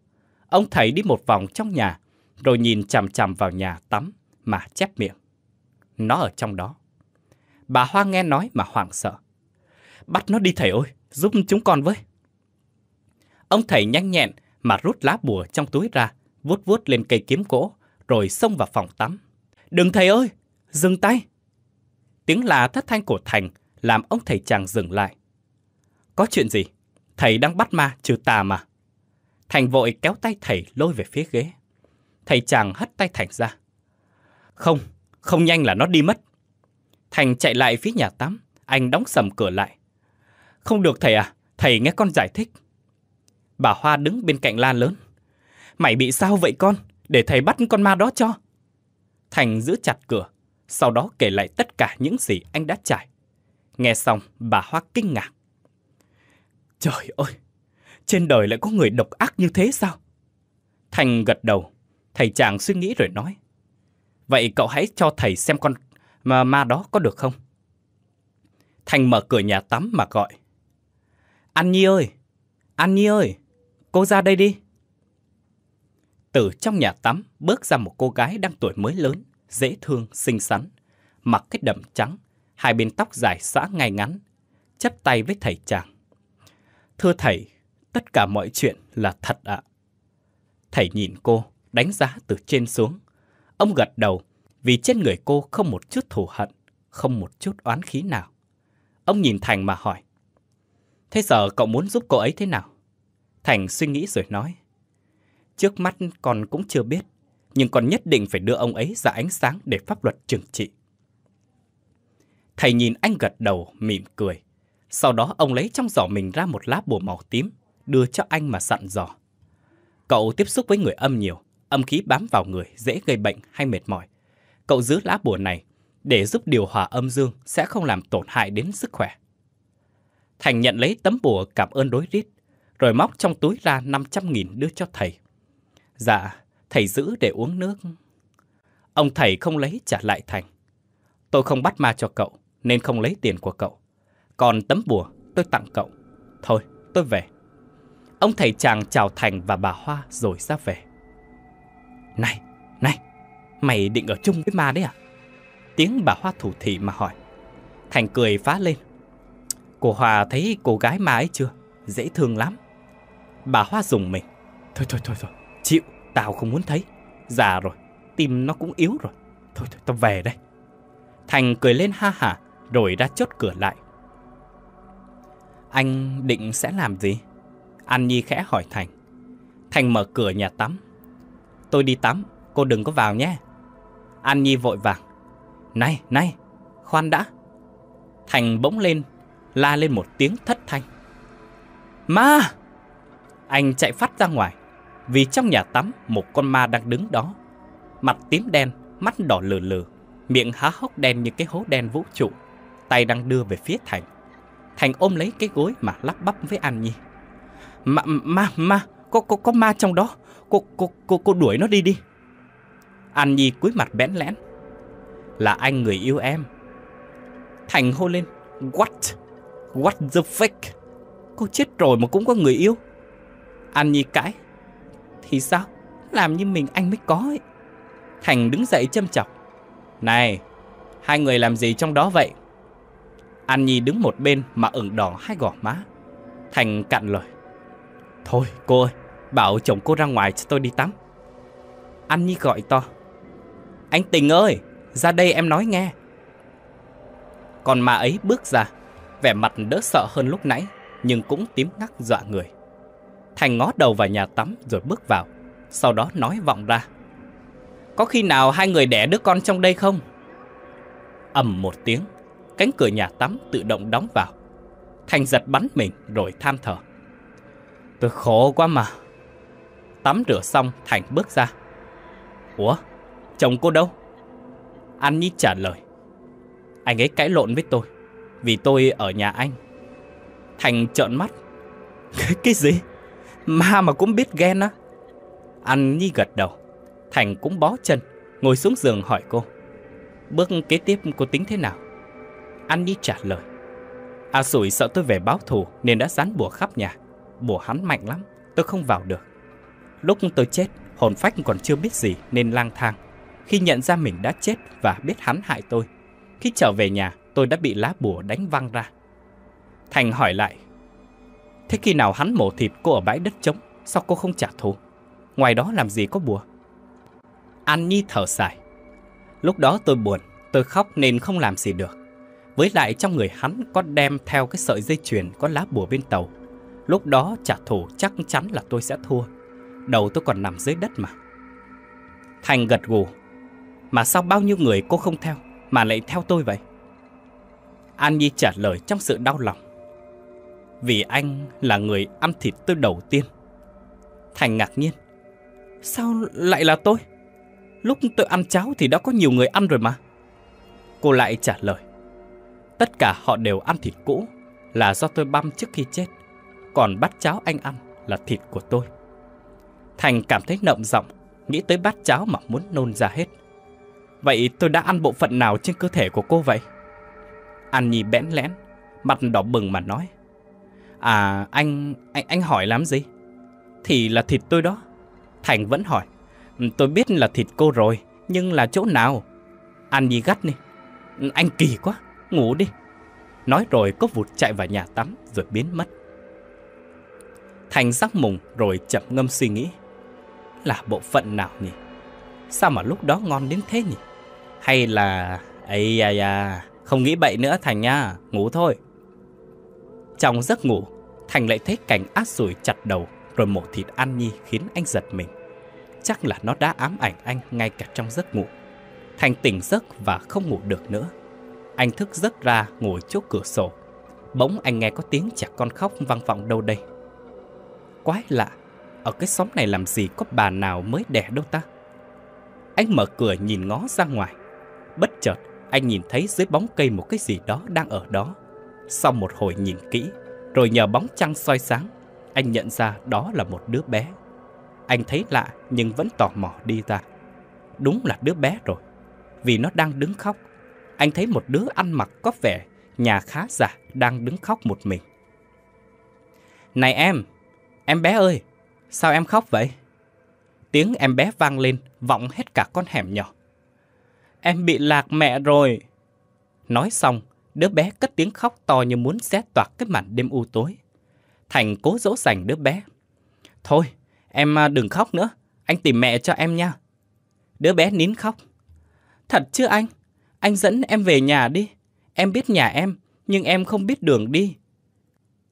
Ông thầy đi một vòng trong nhà, rồi nhìn chằm chằm vào nhà tắm mà chép miệng. Nó ở trong đó. Bà Hoa nghe nói mà hoảng sợ. Bắt nó đi thầy ơi, giúp chúng con với. Ông thầy nhanh nhẹn mà rút lá bùa trong túi ra, vuốt vuốt lên cây kiếm gỗ, rồi xông vào phòng tắm. Đừng thầy ơi, dừng tay. Tiếng là thất thanh của Thành làm ông thầy chàng dừng lại. Có chuyện gì? Thầy đang bắt ma trừ tà mà. Thành vội kéo tay thầy lôi về phía ghế. Thầy chàng hất tay Thành ra. Không, không nhanh là nó đi mất. Thành chạy lại phía nhà tắm, anh đóng sầm cửa lại. Không được thầy à, thầy nghe con giải thích. Bà Hoa đứng bên cạnh la lớn. Mày bị sao vậy con? Để thầy bắt con ma đó cho. Thành giữ chặt cửa, sau đó kể lại tất cả những gì anh đã trải. Nghe xong, bà Hoa kinh ngạc. Trời ơi, trên đời lại có người độc ác như thế sao? Thành gật đầu, thầy chàng suy nghĩ rồi nói. Vậy cậu hãy cho thầy xem con ma, ma đó có được không? Thành mở cửa nhà tắm mà gọi. An Nhi ơi, An Nhi ơi, cô ra đây đi. Từ trong nhà tắm bước ra một cô gái đang tuổi mới lớn, dễ thương, xinh xắn, mặc cái đậm trắng, hai bên tóc dài xõa ngay ngắn, chấp tay với thầy chàng. Thưa thầy, tất cả mọi chuyện là thật ạ. Thầy nhìn cô, đánh giá từ trên xuống. Ông gật đầu, vì trên người cô không một chút thù hận, không một chút oán khí nào. Ông nhìn Thành mà hỏi. Thế giờ cậu muốn giúp cô ấy thế nào? Thành suy nghĩ rồi nói. Trước mắt con cũng chưa biết, nhưng con nhất định phải đưa ông ấy ra ánh sáng để pháp luật trừng trị. Thầy nhìn anh gật đầu, mỉm cười. Sau đó ông lấy trong giỏ mình ra một lá bùa màu tím, đưa cho anh mà sặn giỏ. Cậu tiếp xúc với người âm nhiều, âm khí bám vào người dễ gây bệnh hay mệt mỏi. Cậu giữ lá bùa này để giúp điều hòa âm dương sẽ không làm tổn hại đến sức khỏe. Thành nhận lấy tấm bùa cảm ơn đối rít, rồi móc trong túi ra 500.000 đưa cho thầy. Dạ, thầy giữ để uống nước. Ông thầy không lấy trả lại Thành. Tôi không bắt ma cho cậu, nên không lấy tiền của cậu. Còn tấm bùa tôi tặng cậu. Thôi, tôi về. Ông thầy chàng chào Thành và bà Hoa rồi ra về. Này, này, mày định ở chung với ma đấy à? Tiếng bà Hoa thủ thị mà hỏi. Thành cười phá lên. Cô Hòa thấy cô gái ma ấy chưa? Dễ thương lắm. Bà Hoa dùng mình. Thôi thôi thôi thôi, chịu, tao không muốn thấy. Già rồi, tim nó cũng yếu rồi. Thôi thôi, tao về đây. Thành cười lên ha hả rồi ra chốt cửa lại anh định sẽ làm gì? An Nhi khẽ hỏi Thành. Thành mở cửa nhà tắm. Tôi đi tắm, cô đừng có vào nhé. An Nhi vội vàng. Này, này, khoan đã. Thành bỗng lên, la lên một tiếng thất thanh. Ma! Anh chạy phát ra ngoài, vì trong nhà tắm một con ma đang đứng đó. Mặt tím đen, mắt đỏ lừ lừ, miệng há hốc đen như cái hố đen vũ trụ, tay đang đưa về phía Thành. Thành ôm lấy cái gối mà lắp bắp với An Nhi. Ma, ma, ma, có, có, có ma trong đó. Cô, cô, cô, cô đuổi nó đi đi. An Nhi cúi mặt bẽn lẽn. Là anh người yêu em. Thành hô lên. What? What the fuck? Cô chết rồi mà cũng có người yêu. An Nhi cãi. Thì sao? Làm như mình anh mới có ấy. Thành đứng dậy châm chọc. Này, hai người làm gì trong đó vậy? An Nhi đứng một bên mà ửng đỏ hai gò má. Thành cạn lời. Thôi cô ơi, bảo chồng cô ra ngoài cho tôi đi tắm. An Nhi gọi to. Anh Tình ơi, ra đây em nói nghe. Còn mà ấy bước ra, vẻ mặt đỡ sợ hơn lúc nãy, nhưng cũng tím ngắc dọa người. Thành ngó đầu vào nhà tắm rồi bước vào, sau đó nói vọng ra. Có khi nào hai người đẻ đứa con trong đây không? ầm một tiếng, cánh cửa nhà tắm tự động đóng vào. Thành giật bắn mình rồi than thở. Tôi khổ quá mà. Tắm rửa xong Thành bước ra. Ủa, chồng cô đâu? anh Nhi trả lời. Anh ấy cãi lộn với tôi, vì tôi ở nhà anh. Thành trợn mắt. Cái gì? Ma mà cũng biết ghen á. anh Nhi gật đầu. Thành cũng bó chân, ngồi xuống giường hỏi cô. Bước kế tiếp cô tính thế nào? Anh đi trả lời. A à, Sủi sợ tôi về báo thù nên đã dán bùa khắp nhà. Bùa hắn mạnh lắm, tôi không vào được. Lúc tôi chết, hồn phách còn chưa biết gì nên lang thang. Khi nhận ra mình đã chết và biết hắn hại tôi. Khi trở về nhà, tôi đã bị lá bùa đánh văng ra. Thành hỏi lại. Thế khi nào hắn mổ thịt cô ở bãi đất trống, sao cô không trả thù? Ngoài đó làm gì có bùa? An Nhi thở dài. Lúc đó tôi buồn, tôi khóc nên không làm gì được. Với lại trong người hắn có đem theo cái sợi dây chuyền có lá bùa bên tàu. Lúc đó trả thù chắc chắn là tôi sẽ thua. Đầu tôi còn nằm dưới đất mà. Thành gật gù. Mà sao bao nhiêu người cô không theo mà lại theo tôi vậy? An Nhi trả lời trong sự đau lòng. Vì anh là người ăn thịt tôi đầu tiên. Thành ngạc nhiên. Sao lại là tôi? Lúc tôi ăn cháo thì đã có nhiều người ăn rồi mà. Cô lại trả lời. Tất cả họ đều ăn thịt cũ là do tôi băm trước khi chết, còn bát cháo anh ăn là thịt của tôi. Thành cảm thấy nộng giọng, nghĩ tới bát cháo mà muốn nôn ra hết. Vậy tôi đã ăn bộ phận nào trên cơ thể của cô vậy? An Nhi bẽn lẽn, mặt đỏ bừng mà nói. À, anh, anh, anh hỏi làm gì? Thì là thịt tôi đó. Thành vẫn hỏi. Tôi biết là thịt cô rồi, nhưng là chỗ nào? An Nhi gắt đi. Anh kỳ quá, ngủ đi. Nói rồi có vụt chạy vào nhà tắm rồi biến mất. Thành giấc mùng rồi chậm ngâm suy nghĩ. Là bộ phận nào nhỉ? Sao mà lúc đó ngon đến thế nhỉ? Hay là... Ây à à, không nghĩ bậy nữa Thành nha, ngủ thôi. Trong giấc ngủ, Thành lại thấy cảnh át sủi chặt đầu rồi mổ thịt ăn Nhi khiến anh giật mình. Chắc là nó đã ám ảnh anh ngay cả trong giấc ngủ. Thành tỉnh giấc và không ngủ được nữa. Anh thức giấc ra ngồi chốt cửa sổ Bỗng anh nghe có tiếng trẻ con khóc vang vọng đâu đây Quái lạ Ở cái xóm này làm gì có bà nào mới đẻ đâu ta Anh mở cửa nhìn ngó ra ngoài Bất chợt anh nhìn thấy dưới bóng cây một cái gì đó đang ở đó Sau một hồi nhìn kỹ Rồi nhờ bóng trăng soi sáng Anh nhận ra đó là một đứa bé Anh thấy lạ nhưng vẫn tò mò đi ra Đúng là đứa bé rồi Vì nó đang đứng khóc anh thấy một đứa ăn mặc có vẻ nhà khá giả đang đứng khóc một mình. Này em, em bé ơi, sao em khóc vậy? Tiếng em bé vang lên, vọng hết cả con hẻm nhỏ. Em bị lạc mẹ rồi. Nói xong, đứa bé cất tiếng khóc to như muốn xé toạc cái màn đêm u tối. Thành cố dỗ dành đứa bé. Thôi, em à, đừng khóc nữa, anh tìm mẹ cho em nha. Đứa bé nín khóc. Thật chứ anh? Anh dẫn em về nhà đi. Em biết nhà em, nhưng em không biết đường đi.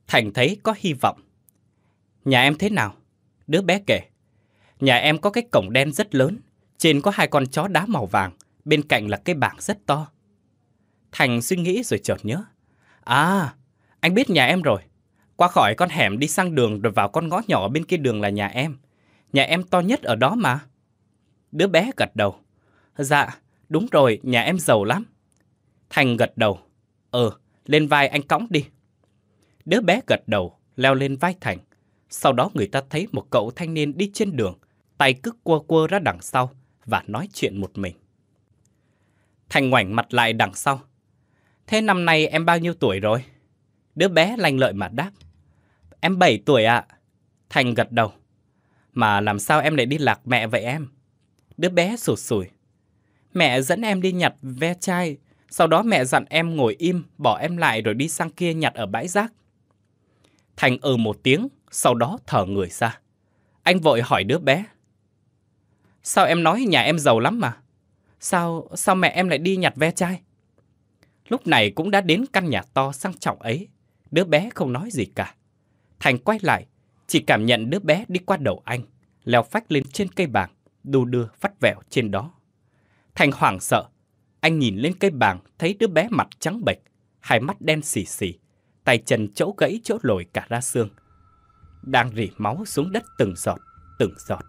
Thành thấy có hy vọng. Nhà em thế nào? Đứa bé kể. Nhà em có cái cổng đen rất lớn, trên có hai con chó đá màu vàng, bên cạnh là cái bảng rất to. Thành suy nghĩ rồi chợt nhớ. À, anh biết nhà em rồi. Qua khỏi con hẻm đi sang đường rồi vào con ngõ nhỏ bên kia đường là nhà em. Nhà em to nhất ở đó mà. Đứa bé gật đầu. Dạ, Đúng rồi, nhà em giàu lắm. Thành gật đầu. Ờ, lên vai anh cõng đi. Đứa bé gật đầu, leo lên vai Thành. Sau đó người ta thấy một cậu thanh niên đi trên đường, tay cứ quơ quơ ra đằng sau và nói chuyện một mình. Thành ngoảnh mặt lại đằng sau. Thế năm nay em bao nhiêu tuổi rồi? Đứa bé lanh lợi mà đáp. Em 7 tuổi ạ. Thành gật đầu. Mà làm sao em lại đi lạc mẹ vậy em? Đứa bé sụt sùi. Mẹ dẫn em đi nhặt ve chai, sau đó mẹ dặn em ngồi im, bỏ em lại rồi đi sang kia nhặt ở bãi rác. Thành ừ một tiếng, sau đó thở người ra. Anh vội hỏi đứa bé. Sao em nói nhà em giàu lắm mà? Sao, sao mẹ em lại đi nhặt ve chai? Lúc này cũng đã đến căn nhà to sang trọng ấy. Đứa bé không nói gì cả. Thành quay lại, chỉ cảm nhận đứa bé đi qua đầu anh, leo phách lên trên cây bảng, đu đưa phát vẹo trên đó. Thành hoảng sợ, anh nhìn lên cây bảng thấy đứa bé mặt trắng bệch, hai mắt đen xì xì, tay chân chỗ gãy chỗ lồi cả ra xương. Đang rỉ máu xuống đất từng giọt, từng giọt.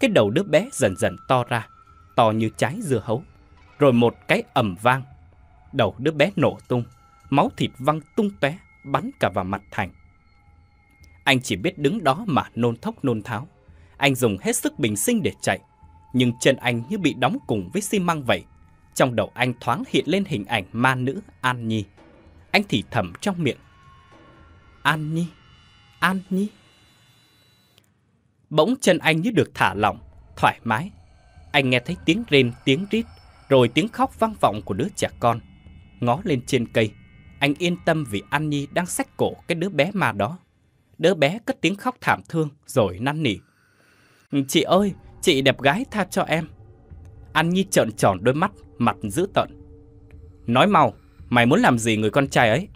Cái đầu đứa bé dần dần to ra, to như trái dưa hấu. Rồi một cái ầm vang, đầu đứa bé nổ tung, máu thịt văng tung tóe bắn cả vào mặt Thành. Anh chỉ biết đứng đó mà nôn thốc nôn tháo. Anh dùng hết sức bình sinh để chạy, nhưng chân anh như bị đóng cùng với xi măng vậy. Trong đầu anh thoáng hiện lên hình ảnh ma nữ An Nhi. Anh thì thầm trong miệng. An Nhi, An Nhi. Bỗng chân anh như được thả lỏng, thoải mái. Anh nghe thấy tiếng rên, tiếng rít, rồi tiếng khóc vang vọng của đứa trẻ con. Ngó lên trên cây, anh yên tâm vì An Nhi đang xách cổ cái đứa bé mà đó. Đứa bé cất tiếng khóc thảm thương rồi năn nỉ. Chị ơi, Chị đẹp gái tha cho em. An Nhi trợn tròn đôi mắt, mặt dữ tợn. Nói mau, mày muốn làm gì người con trai ấy?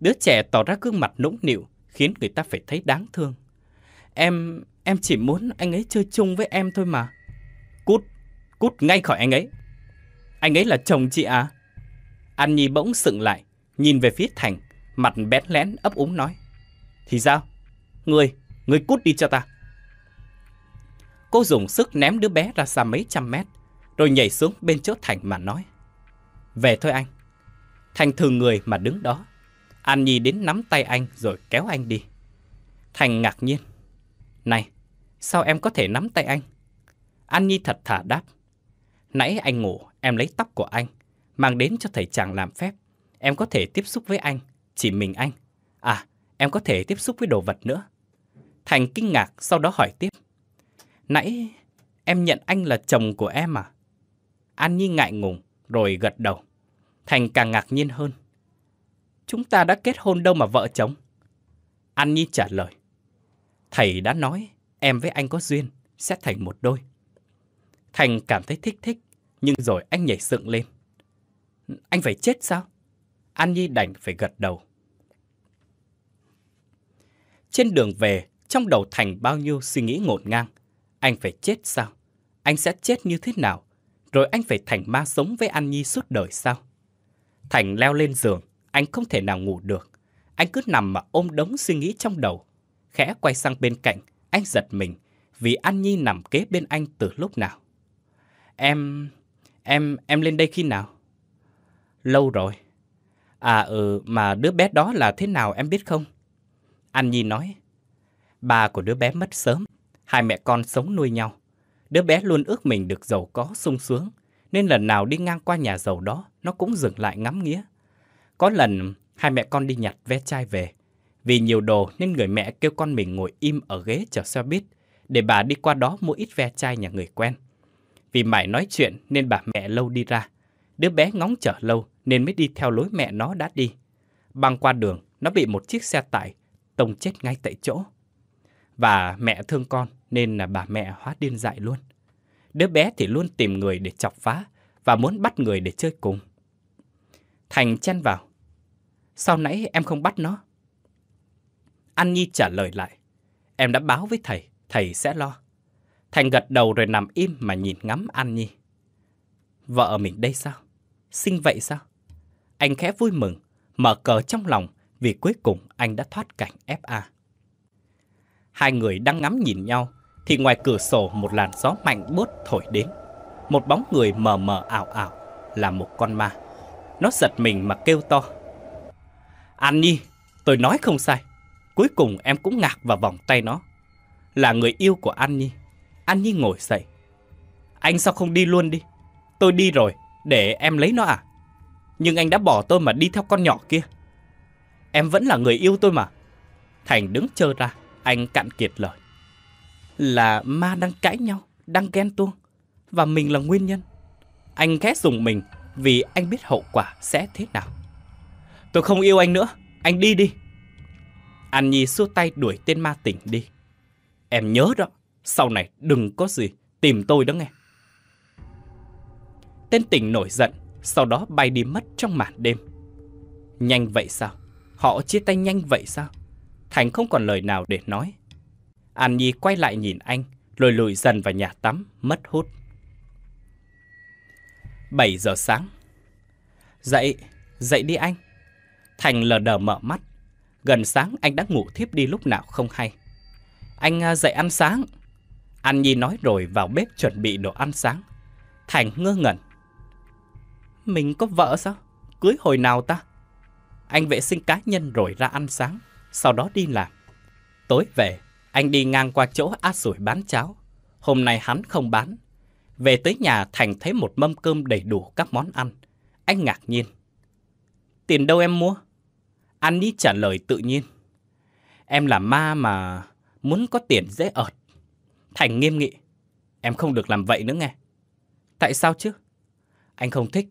Đứa trẻ tỏ ra gương mặt nũng nịu, khiến người ta phải thấy đáng thương. Em, em chỉ muốn anh ấy chơi chung với em thôi mà. Cút, cút ngay khỏi anh ấy. Anh ấy là chồng chị à? An Nhi bỗng sững lại, nhìn về phía Thành, mặt bén lén ấp úng nói. Thì sao? người người cút đi cho ta. Cô dùng sức ném đứa bé ra xa mấy trăm mét, rồi nhảy xuống bên chốt Thành mà nói. Về thôi anh. Thành thường người mà đứng đó. An Nhi đến nắm tay anh rồi kéo anh đi. Thành ngạc nhiên. Này, sao em có thể nắm tay anh? An Nhi thật thà đáp. Nãy anh ngủ, em lấy tóc của anh, mang đến cho thầy chàng làm phép. Em có thể tiếp xúc với anh, chỉ mình anh. À, em có thể tiếp xúc với đồ vật nữa. Thành kinh ngạc, sau đó hỏi tiếp. Nãy em nhận anh là chồng của em à? An Nhi ngại ngùng, rồi gật đầu. Thành càng ngạc nhiên hơn. Chúng ta đã kết hôn đâu mà vợ chồng? An Nhi trả lời. Thầy đã nói em với anh có duyên, sẽ thành một đôi. Thành cảm thấy thích thích, nhưng rồi anh nhảy sdựng lên. Anh phải chết sao? An Nhi đành phải gật đầu. Trên đường về, trong đầu Thành bao nhiêu suy nghĩ ngột ngang. Anh phải chết sao? Anh sẽ chết như thế nào? Rồi anh phải thành ma sống với An Nhi suốt đời sao? Thành leo lên giường, anh không thể nào ngủ được. Anh cứ nằm mà ôm đống suy nghĩ trong đầu. Khẽ quay sang bên cạnh, anh giật mình vì An Nhi nằm kế bên anh từ lúc nào. Em... em... em lên đây khi nào? Lâu rồi. À ừ, mà đứa bé đó là thế nào em biết không? An Nhi nói. Bà của đứa bé mất sớm, Hai mẹ con sống nuôi nhau. Đứa bé luôn ước mình được giàu có sung sướng, nên lần nào đi ngang qua nhà giàu đó, nó cũng dừng lại ngắm nghía. Có lần, hai mẹ con đi nhặt ve chai về. Vì nhiều đồ nên người mẹ kêu con mình ngồi im ở ghế chờ xe buýt, để bà đi qua đó mua ít ve chai nhà người quen. Vì mải nói chuyện nên bà mẹ lâu đi ra. Đứa bé ngóng chở lâu nên mới đi theo lối mẹ nó đã đi. Băng qua đường, nó bị một chiếc xe tải tông chết ngay tại chỗ và mẹ thương con nên là bà mẹ hóa điên dại luôn. Đứa bé thì luôn tìm người để chọc phá và muốn bắt người để chơi cùng. Thành chen vào. sau nãy em không bắt nó? An Nhi trả lời lại. Em đã báo với thầy, thầy sẽ lo. Thành gật đầu rồi nằm im mà nhìn ngắm An Nhi. Vợ mình đây sao? Sinh vậy sao? Anh khẽ vui mừng, mở cờ trong lòng vì cuối cùng anh đã thoát cảnh FA. Hai người đang ngắm nhìn nhau Thì ngoài cửa sổ một làn gió mạnh bút thổi đến Một bóng người mờ mờ ảo ảo Là một con ma Nó giật mình mà kêu to An Nhi tôi nói không sai Cuối cùng em cũng ngạc vào vòng tay nó Là người yêu của An Nhi An Nhi ngồi dậy Anh sao không đi luôn đi Tôi đi rồi để em lấy nó à Nhưng anh đã bỏ tôi mà đi theo con nhỏ kia Em vẫn là người yêu tôi mà Thành đứng chơ ra anh cạn kiệt lời. Là ma đang cãi nhau, đang ghen tuông. Và mình là nguyên nhân. Anh ghét dùng mình vì anh biết hậu quả sẽ thế nào. Tôi không yêu anh nữa, anh đi đi. An Nhi xua tay đuổi tên ma tỉnh đi. Em nhớ đó, sau này đừng có gì, tìm tôi đó nghe. Tên tỉnh nổi giận, sau đó bay đi mất trong màn đêm. Nhanh vậy sao? Họ chia tay nhanh vậy sao? Thành không còn lời nào để nói. An Nhi quay lại nhìn anh, lùi lùi dần vào nhà tắm, mất hút. 7 giờ sáng. Dậy, dậy đi anh. Thành lờ đờ mở mắt. Gần sáng anh đã ngủ thiếp đi lúc nào không hay. Anh à, dậy ăn sáng. An Nhi nói rồi vào bếp chuẩn bị đồ ăn sáng. Thành ngơ ngẩn. Mình có vợ sao? Cưới hồi nào ta? Anh vệ sinh cá nhân rồi ra ăn sáng sau đó đi làm. Tối về, anh đi ngang qua chỗ A Sủi bán cháo. Hôm nay hắn không bán. Về tới nhà Thành thấy một mâm cơm đầy đủ các món ăn. Anh ngạc nhiên. Tiền đâu em mua? anh Nhi trả lời tự nhiên. Em là ma mà muốn có tiền dễ ợt. Thành nghiêm nghị. Em không được làm vậy nữa nghe. Tại sao chứ? Anh không thích.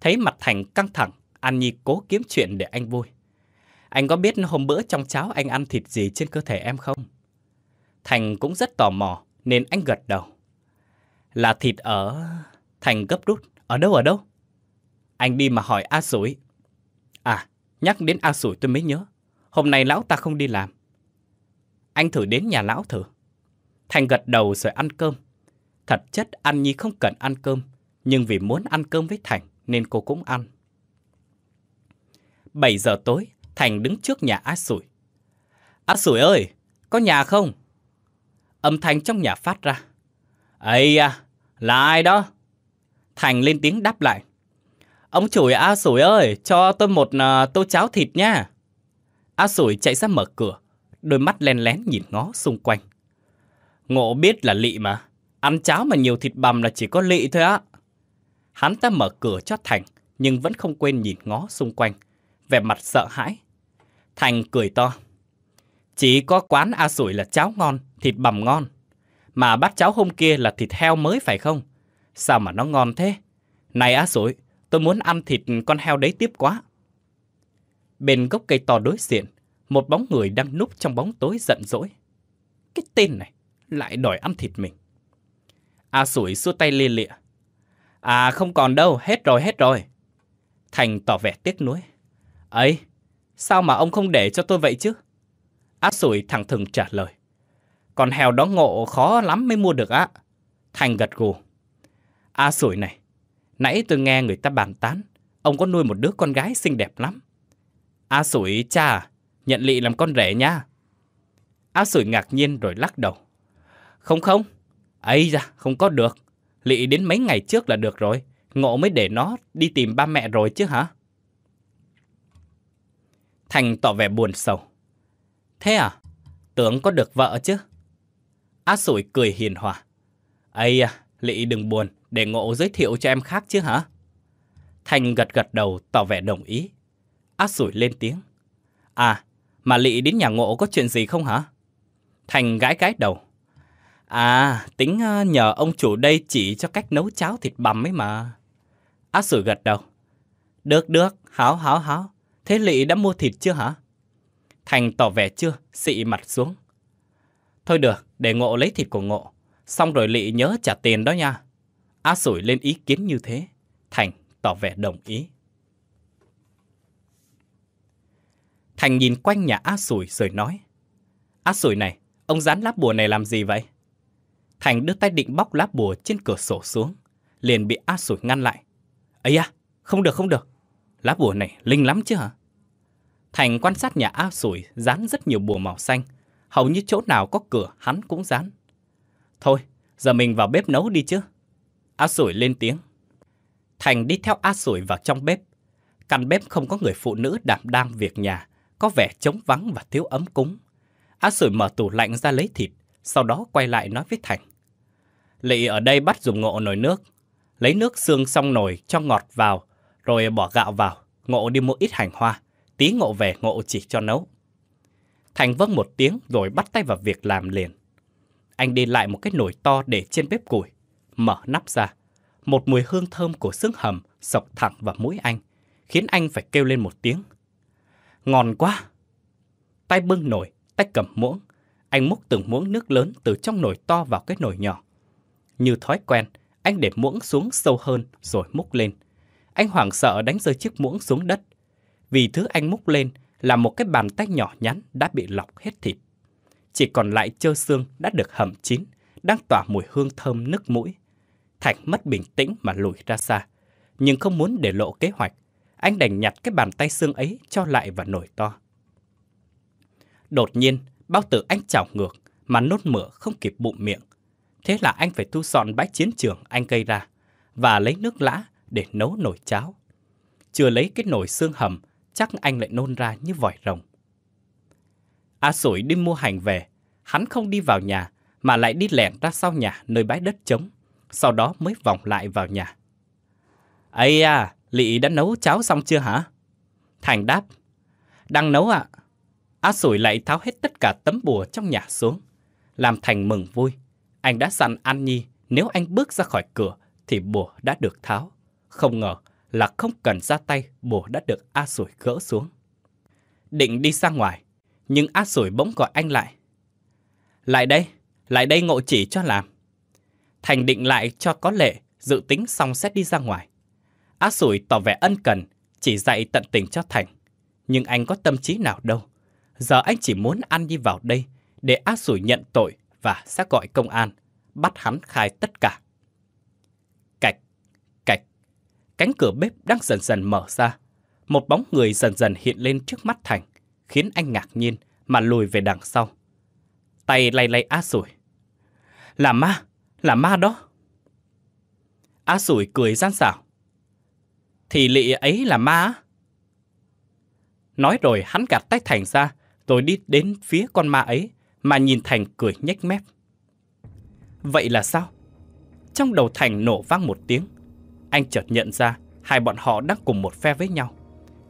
Thấy mặt Thành căng thẳng, An Nhi cố kiếm chuyện để anh vui. Anh có biết hôm bữa trong cháo anh ăn thịt gì trên cơ thể em không? Thành cũng rất tò mò nên anh gật đầu. Là thịt ở... Thành gấp rút. Ở đâu ở đâu? Anh đi mà hỏi A Sủi. À, nhắc đến A Sủi tôi mới nhớ. Hôm nay lão ta không đi làm. Anh thử đến nhà lão thử. Thành gật đầu rồi ăn cơm. Thật chất An Nhi không cần ăn cơm. Nhưng vì muốn ăn cơm với Thành nên cô cũng ăn. 7 giờ tối, Thành đứng trước nhà Á Sủi. Á Sủi ơi, có nhà không? Âm thanh trong nhà phát ra. Ây à, là ai đó? Thành lên tiếng đáp lại. Ông chủi A Sủi ơi, cho tôi một uh, tô cháo thịt nha. A Sủi chạy ra mở cửa, đôi mắt len lén nhìn ngó xung quanh. Ngộ biết là lị mà, ăn cháo mà nhiều thịt bằm là chỉ có lị thôi á. Hắn ta mở cửa cho Thành, nhưng vẫn không quên nhìn ngó xung quanh, vẻ mặt sợ hãi. Thành cười to. Chỉ có quán A Sủi là cháo ngon, thịt bằm ngon. Mà bát cháo hôm kia là thịt heo mới phải không? Sao mà nó ngon thế? Này A Sủi, tôi muốn ăn thịt con heo đấy tiếp quá. Bên gốc cây to đối diện, một bóng người đang núp trong bóng tối giận dỗi. Cái tên này lại đòi ăn thịt mình. A Sủi xua tay lia lịa. À không còn đâu, hết rồi, hết rồi. Thành tỏ vẻ tiếc nuối. Ấy, sao mà ông không để cho tôi vậy chứ? Át sủi thẳng thừng trả lời. Còn heo đó ngộ khó lắm mới mua được á. Thành gật gù. A sủi này, nãy tôi nghe người ta bàn tán, ông có nuôi một đứa con gái xinh đẹp lắm. A sủi cha, nhận lị làm con rể nha. A sủi ngạc nhiên rồi lắc đầu. Không không, ấy ra không có được. Lị đến mấy ngày trước là được rồi, ngộ mới để nó đi tìm ba mẹ rồi chứ hả? Thành tỏ vẻ buồn sầu. Thế à? Tưởng có được vợ chứ? Á sủi cười hiền hòa. Ây à, Lị đừng buồn, để ngộ giới thiệu cho em khác chứ hả? Thành gật gật đầu tỏ vẻ đồng ý. Á sủi lên tiếng. À, mà Lị đến nhà ngộ có chuyện gì không hả? Thành gãi gãi đầu. À, tính à, nhờ ông chủ đây chỉ cho cách nấu cháo thịt bằm ấy mà. Á sủi gật đầu. Được, được, háo, háo, háo. Thế Lị đã mua thịt chưa hả? Thành tỏ vẻ chưa, xị mặt xuống. Thôi được, để Ngộ lấy thịt của Ngộ. Xong rồi Lị nhớ trả tiền đó nha. Á sủi lên ý kiến như thế. Thành tỏ vẻ đồng ý. Thành nhìn quanh nhà Á sủi rồi nói. Á sủi này, ông dán lá bùa này làm gì vậy? Thành đưa tay định bóc lá bùa trên cửa sổ xuống. Liền bị Á sủi ngăn lại. ấy à, không được không được. Lá bùa này linh lắm chứ hả? Thành quan sát nhà A Sủi dán rất nhiều bùa màu xanh. Hầu như chỗ nào có cửa hắn cũng dán. Thôi, giờ mình vào bếp nấu đi chứ. A Sủi lên tiếng. Thành đi theo A Sủi vào trong bếp. Căn bếp không có người phụ nữ đảm đang việc nhà, có vẻ trống vắng và thiếu ấm cúng. A Sủi mở tủ lạnh ra lấy thịt, sau đó quay lại nói với Thành. Lị ở đây bắt dùng ngộ nồi nước. Lấy nước xương xong nồi cho ngọt vào, rồi bỏ gạo vào, ngộ đi mua ít hành hoa, tí ngộ về ngộ chỉ cho nấu. Thành vâng một tiếng rồi bắt tay vào việc làm liền. Anh đi lại một cái nồi to để trên bếp củi, mở nắp ra. Một mùi hương thơm của xương hầm sộc thẳng vào mũi anh, khiến anh phải kêu lên một tiếng. Ngon quá! Tay bưng nồi, tay cầm muỗng, anh múc từng muỗng nước lớn từ trong nồi to vào cái nồi nhỏ. Như thói quen, anh để muỗng xuống sâu hơn rồi múc lên anh hoảng sợ đánh rơi chiếc muỗng xuống đất. Vì thứ anh múc lên là một cái bàn tay nhỏ nhắn đã bị lọc hết thịt. Chỉ còn lại chơ xương đã được hầm chín, đang tỏa mùi hương thơm nức mũi. Thạch mất bình tĩnh mà lùi ra xa. Nhưng không muốn để lộ kế hoạch, anh đành nhặt cái bàn tay xương ấy cho lại và nổi to. Đột nhiên, bao tử anh chảo ngược mà nốt mửa không kịp bụng miệng. Thế là anh phải thu dọn bãi chiến trường anh gây ra và lấy nước lã để nấu nồi cháo. Chưa lấy cái nồi xương hầm, chắc anh lại nôn ra như vòi rồng. A Sủi đi mua hành về, hắn không đi vào nhà mà lại đi lẻn ra sau nhà nơi bãi đất trống, sau đó mới vòng lại vào nhà. Ây à, Lị đã nấu cháo xong chưa hả? Thành đáp, đang nấu ạ. À. A Sủi lại tháo hết tất cả tấm bùa trong nhà xuống, làm Thành mừng vui. Anh đã dặn An Nhi nếu anh bước ra khỏi cửa thì bùa đã được tháo. Không ngờ là không cần ra tay, bổ đã được A Sủi gỡ xuống. Định đi sang ngoài, nhưng A Sủi bỗng gọi anh lại. Lại đây, lại đây ngộ chỉ cho làm. Thành định lại cho có lệ, dự tính xong xét đi ra ngoài. A Sủi tỏ vẻ ân cần, chỉ dạy tận tình cho Thành. Nhưng anh có tâm trí nào đâu. Giờ anh chỉ muốn ăn đi vào đây để A Sủi nhận tội và sẽ gọi công an, bắt hắn khai tất cả. cánh cửa bếp đang dần dần mở ra. Một bóng người dần dần hiện lên trước mắt Thành, khiến anh ngạc nhiên mà lùi về đằng sau. Tay lay lay a sủi. Là ma, là ma đó. a sủi cười gian xảo. Thì lị ấy là ma Nói rồi hắn gạt tay Thành ra, rồi đi đến phía con ma ấy, mà nhìn Thành cười nhếch mép. Vậy là sao? Trong đầu Thành nổ vang một tiếng. Anh chợt nhận ra hai bọn họ đang cùng một phe với nhau.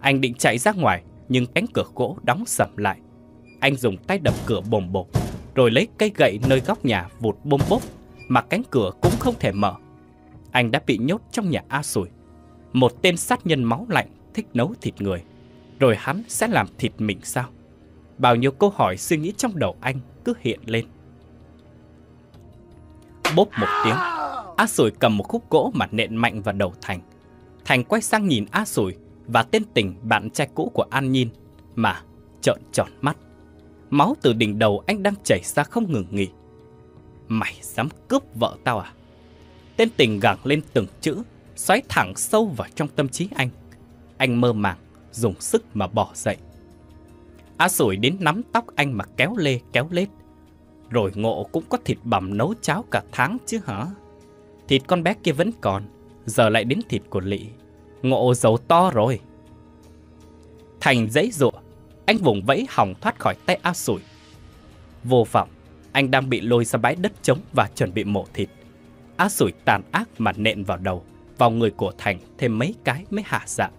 Anh định chạy ra ngoài nhưng cánh cửa gỗ đóng sầm lại. Anh dùng tay đập cửa bồm bột rồi lấy cây gậy nơi góc nhà vụt bôm bốc, mà cánh cửa cũng không thể mở. Anh đã bị nhốt trong nhà A Sùi. Một tên sát nhân máu lạnh thích nấu thịt người. Rồi hắn sẽ làm thịt mình sao? Bao nhiêu câu hỏi suy nghĩ trong đầu anh cứ hiện lên. Bốp một tiếng, A Sủi cầm một khúc gỗ mà nện mạnh vào đầu Thành. Thành quay sang nhìn A Sủi và tên tình bạn trai cũ của An Nhiên mà trợn tròn mắt. Máu từ đỉnh đầu anh đang chảy ra không ngừng nghỉ. Mày dám cướp vợ tao à? Tên tình gẳng lên từng chữ, xoáy thẳng sâu vào trong tâm trí anh. Anh mơ màng, dùng sức mà bỏ dậy. A Sủi đến nắm tóc anh mà kéo lê kéo lết. Rồi ngộ cũng có thịt bằm nấu cháo cả tháng chứ hả? Thịt con bé kia vẫn còn, giờ lại đến thịt của lỵ Ngộ dầu to rồi. Thành dãy ruộng, anh vùng vẫy hỏng thoát khỏi tay áo sủi. Vô vọng, anh đang bị lôi ra bãi đất trống và chuẩn bị mổ thịt. Áo sủi tàn ác mà nện vào đầu, vào người của Thành thêm mấy cái mới hạ dạng.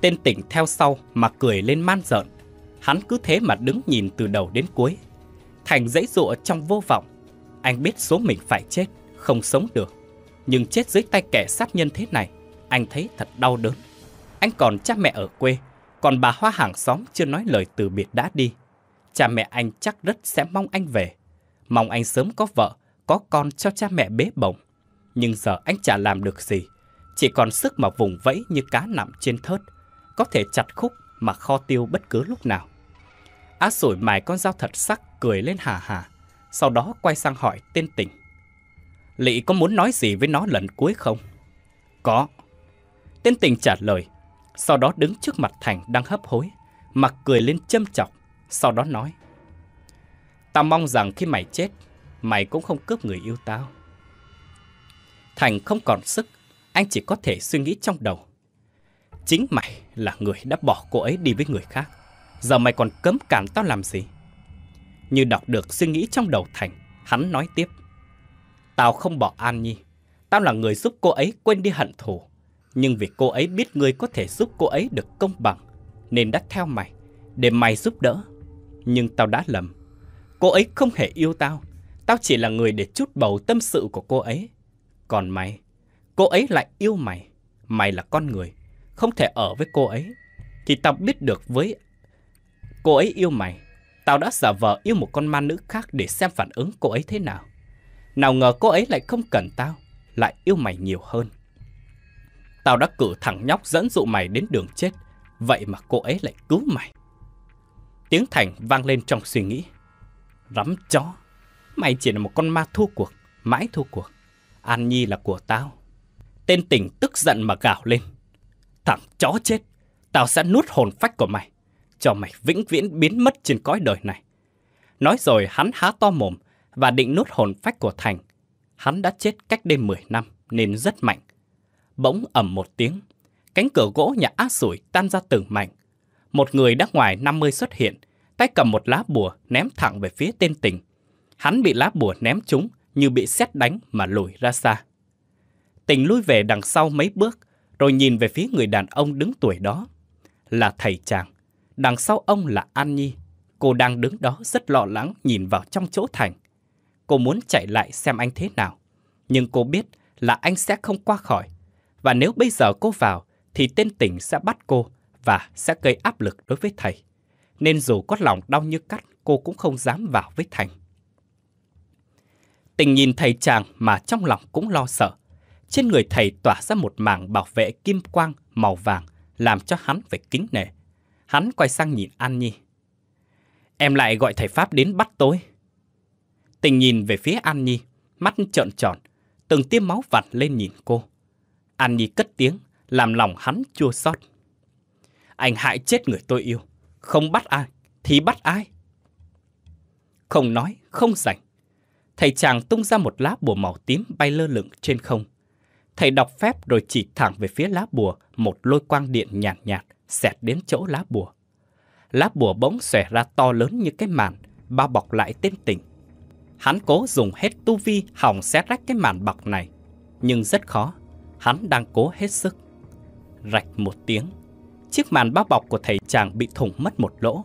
Tên tỉnh theo sau mà cười lên man rợn. Hắn cứ thế mà đứng nhìn từ đầu đến cuối. Thành dãy ruộng trong vô vọng. Anh biết số mình phải chết, không sống được nhưng chết dưới tay kẻ sát nhân thế này, anh thấy thật đau đớn. Anh còn cha mẹ ở quê, còn bà hoa hàng xóm chưa nói lời từ biệt đã đi. Cha mẹ anh chắc rất sẽ mong anh về, mong anh sớm có vợ, có con cho cha mẹ bế bổng. Nhưng giờ anh chả làm được gì, chỉ còn sức mà vùng vẫy như cá nằm trên thớt, có thể chặt khúc mà kho tiêu bất cứ lúc nào. Á sủi mài con dao thật sắc cười lên hà hà, sau đó quay sang hỏi tên tỉnh. Lị có muốn nói gì với nó lần cuối không? Có. Tên tình trả lời, sau đó đứng trước mặt Thành đang hấp hối, mặt cười lên châm chọc, sau đó nói. Tao mong rằng khi mày chết, mày cũng không cướp người yêu tao. Thành không còn sức, anh chỉ có thể suy nghĩ trong đầu. Chính mày là người đã bỏ cô ấy đi với người khác. Giờ mày còn cấm cản tao làm gì? Như đọc được suy nghĩ trong đầu Thành, hắn nói tiếp. Tao không bỏ An Nhi. Tao là người giúp cô ấy quên đi hận thù. Nhưng vì cô ấy biết ngươi có thể giúp cô ấy được công bằng, nên đã theo mày, để mày giúp đỡ. Nhưng tao đã lầm. Cô ấy không hề yêu tao. Tao chỉ là người để chút bầu tâm sự của cô ấy. Còn mày, cô ấy lại yêu mày. Mày là con người, không thể ở với cô ấy. Thì tao biết được với cô ấy yêu mày, tao đã giả vờ yêu một con ma nữ khác để xem phản ứng cô ấy thế nào. Nào ngờ cô ấy lại không cần tao, lại yêu mày nhiều hơn. Tao đã cử thằng nhóc dẫn dụ mày đến đường chết, vậy mà cô ấy lại cứu mày. Tiếng Thành vang lên trong suy nghĩ. Rắm chó, mày chỉ là một con ma thua cuộc, mãi thua cuộc. An Nhi là của tao. Tên tỉnh tức giận mà gào lên. Thằng chó chết, tao sẽ nuốt hồn phách của mày, cho mày vĩnh viễn biến mất trên cõi đời này. Nói rồi hắn há to mồm, và định nuốt hồn phách của Thành. Hắn đã chết cách đêm 10 năm nên rất mạnh. Bỗng ầm một tiếng, cánh cửa gỗ nhà ác sủi tan ra từng mảnh. Một người đã ngoài 50 xuất hiện, tay cầm một lá bùa ném thẳng về phía tên tình. Hắn bị lá bùa ném trúng như bị xét đánh mà lùi ra xa. Tình lui về đằng sau mấy bước, rồi nhìn về phía người đàn ông đứng tuổi đó. Là thầy chàng, đằng sau ông là An Nhi. Cô đang đứng đó rất lo lắng nhìn vào trong chỗ Thành cô muốn chạy lại xem anh thế nào. Nhưng cô biết là anh sẽ không qua khỏi. Và nếu bây giờ cô vào, thì tên tỉnh sẽ bắt cô và sẽ gây áp lực đối với thầy. Nên dù có lòng đau như cắt, cô cũng không dám vào với Thành. Tình nhìn thầy chàng mà trong lòng cũng lo sợ. Trên người thầy tỏa ra một mảng bảo vệ kim quang màu vàng làm cho hắn phải kính nể. Hắn quay sang nhìn An Nhi. Em lại gọi thầy Pháp đến bắt tôi. Tình nhìn về phía An Nhi, mắt trợn tròn, từng tiêm máu vặt lên nhìn cô. An Nhi cất tiếng, làm lòng hắn chua xót. Anh hại chết người tôi yêu, không bắt ai, thì bắt ai? Không nói, không rảnh. Thầy chàng tung ra một lá bùa màu tím bay lơ lửng trên không. Thầy đọc phép rồi chỉ thẳng về phía lá bùa, một lôi quang điện nhàn nhạt, nhạt, xẹt đến chỗ lá bùa. Lá bùa bỗng xòe ra to lớn như cái màn, bao bọc lại tên tình. Hắn cố dùng hết tu vi hỏng xé rách cái màn bọc này, nhưng rất khó. Hắn đang cố hết sức. Rạch một tiếng, chiếc màn bao bọc của thầy chàng bị thủng mất một lỗ.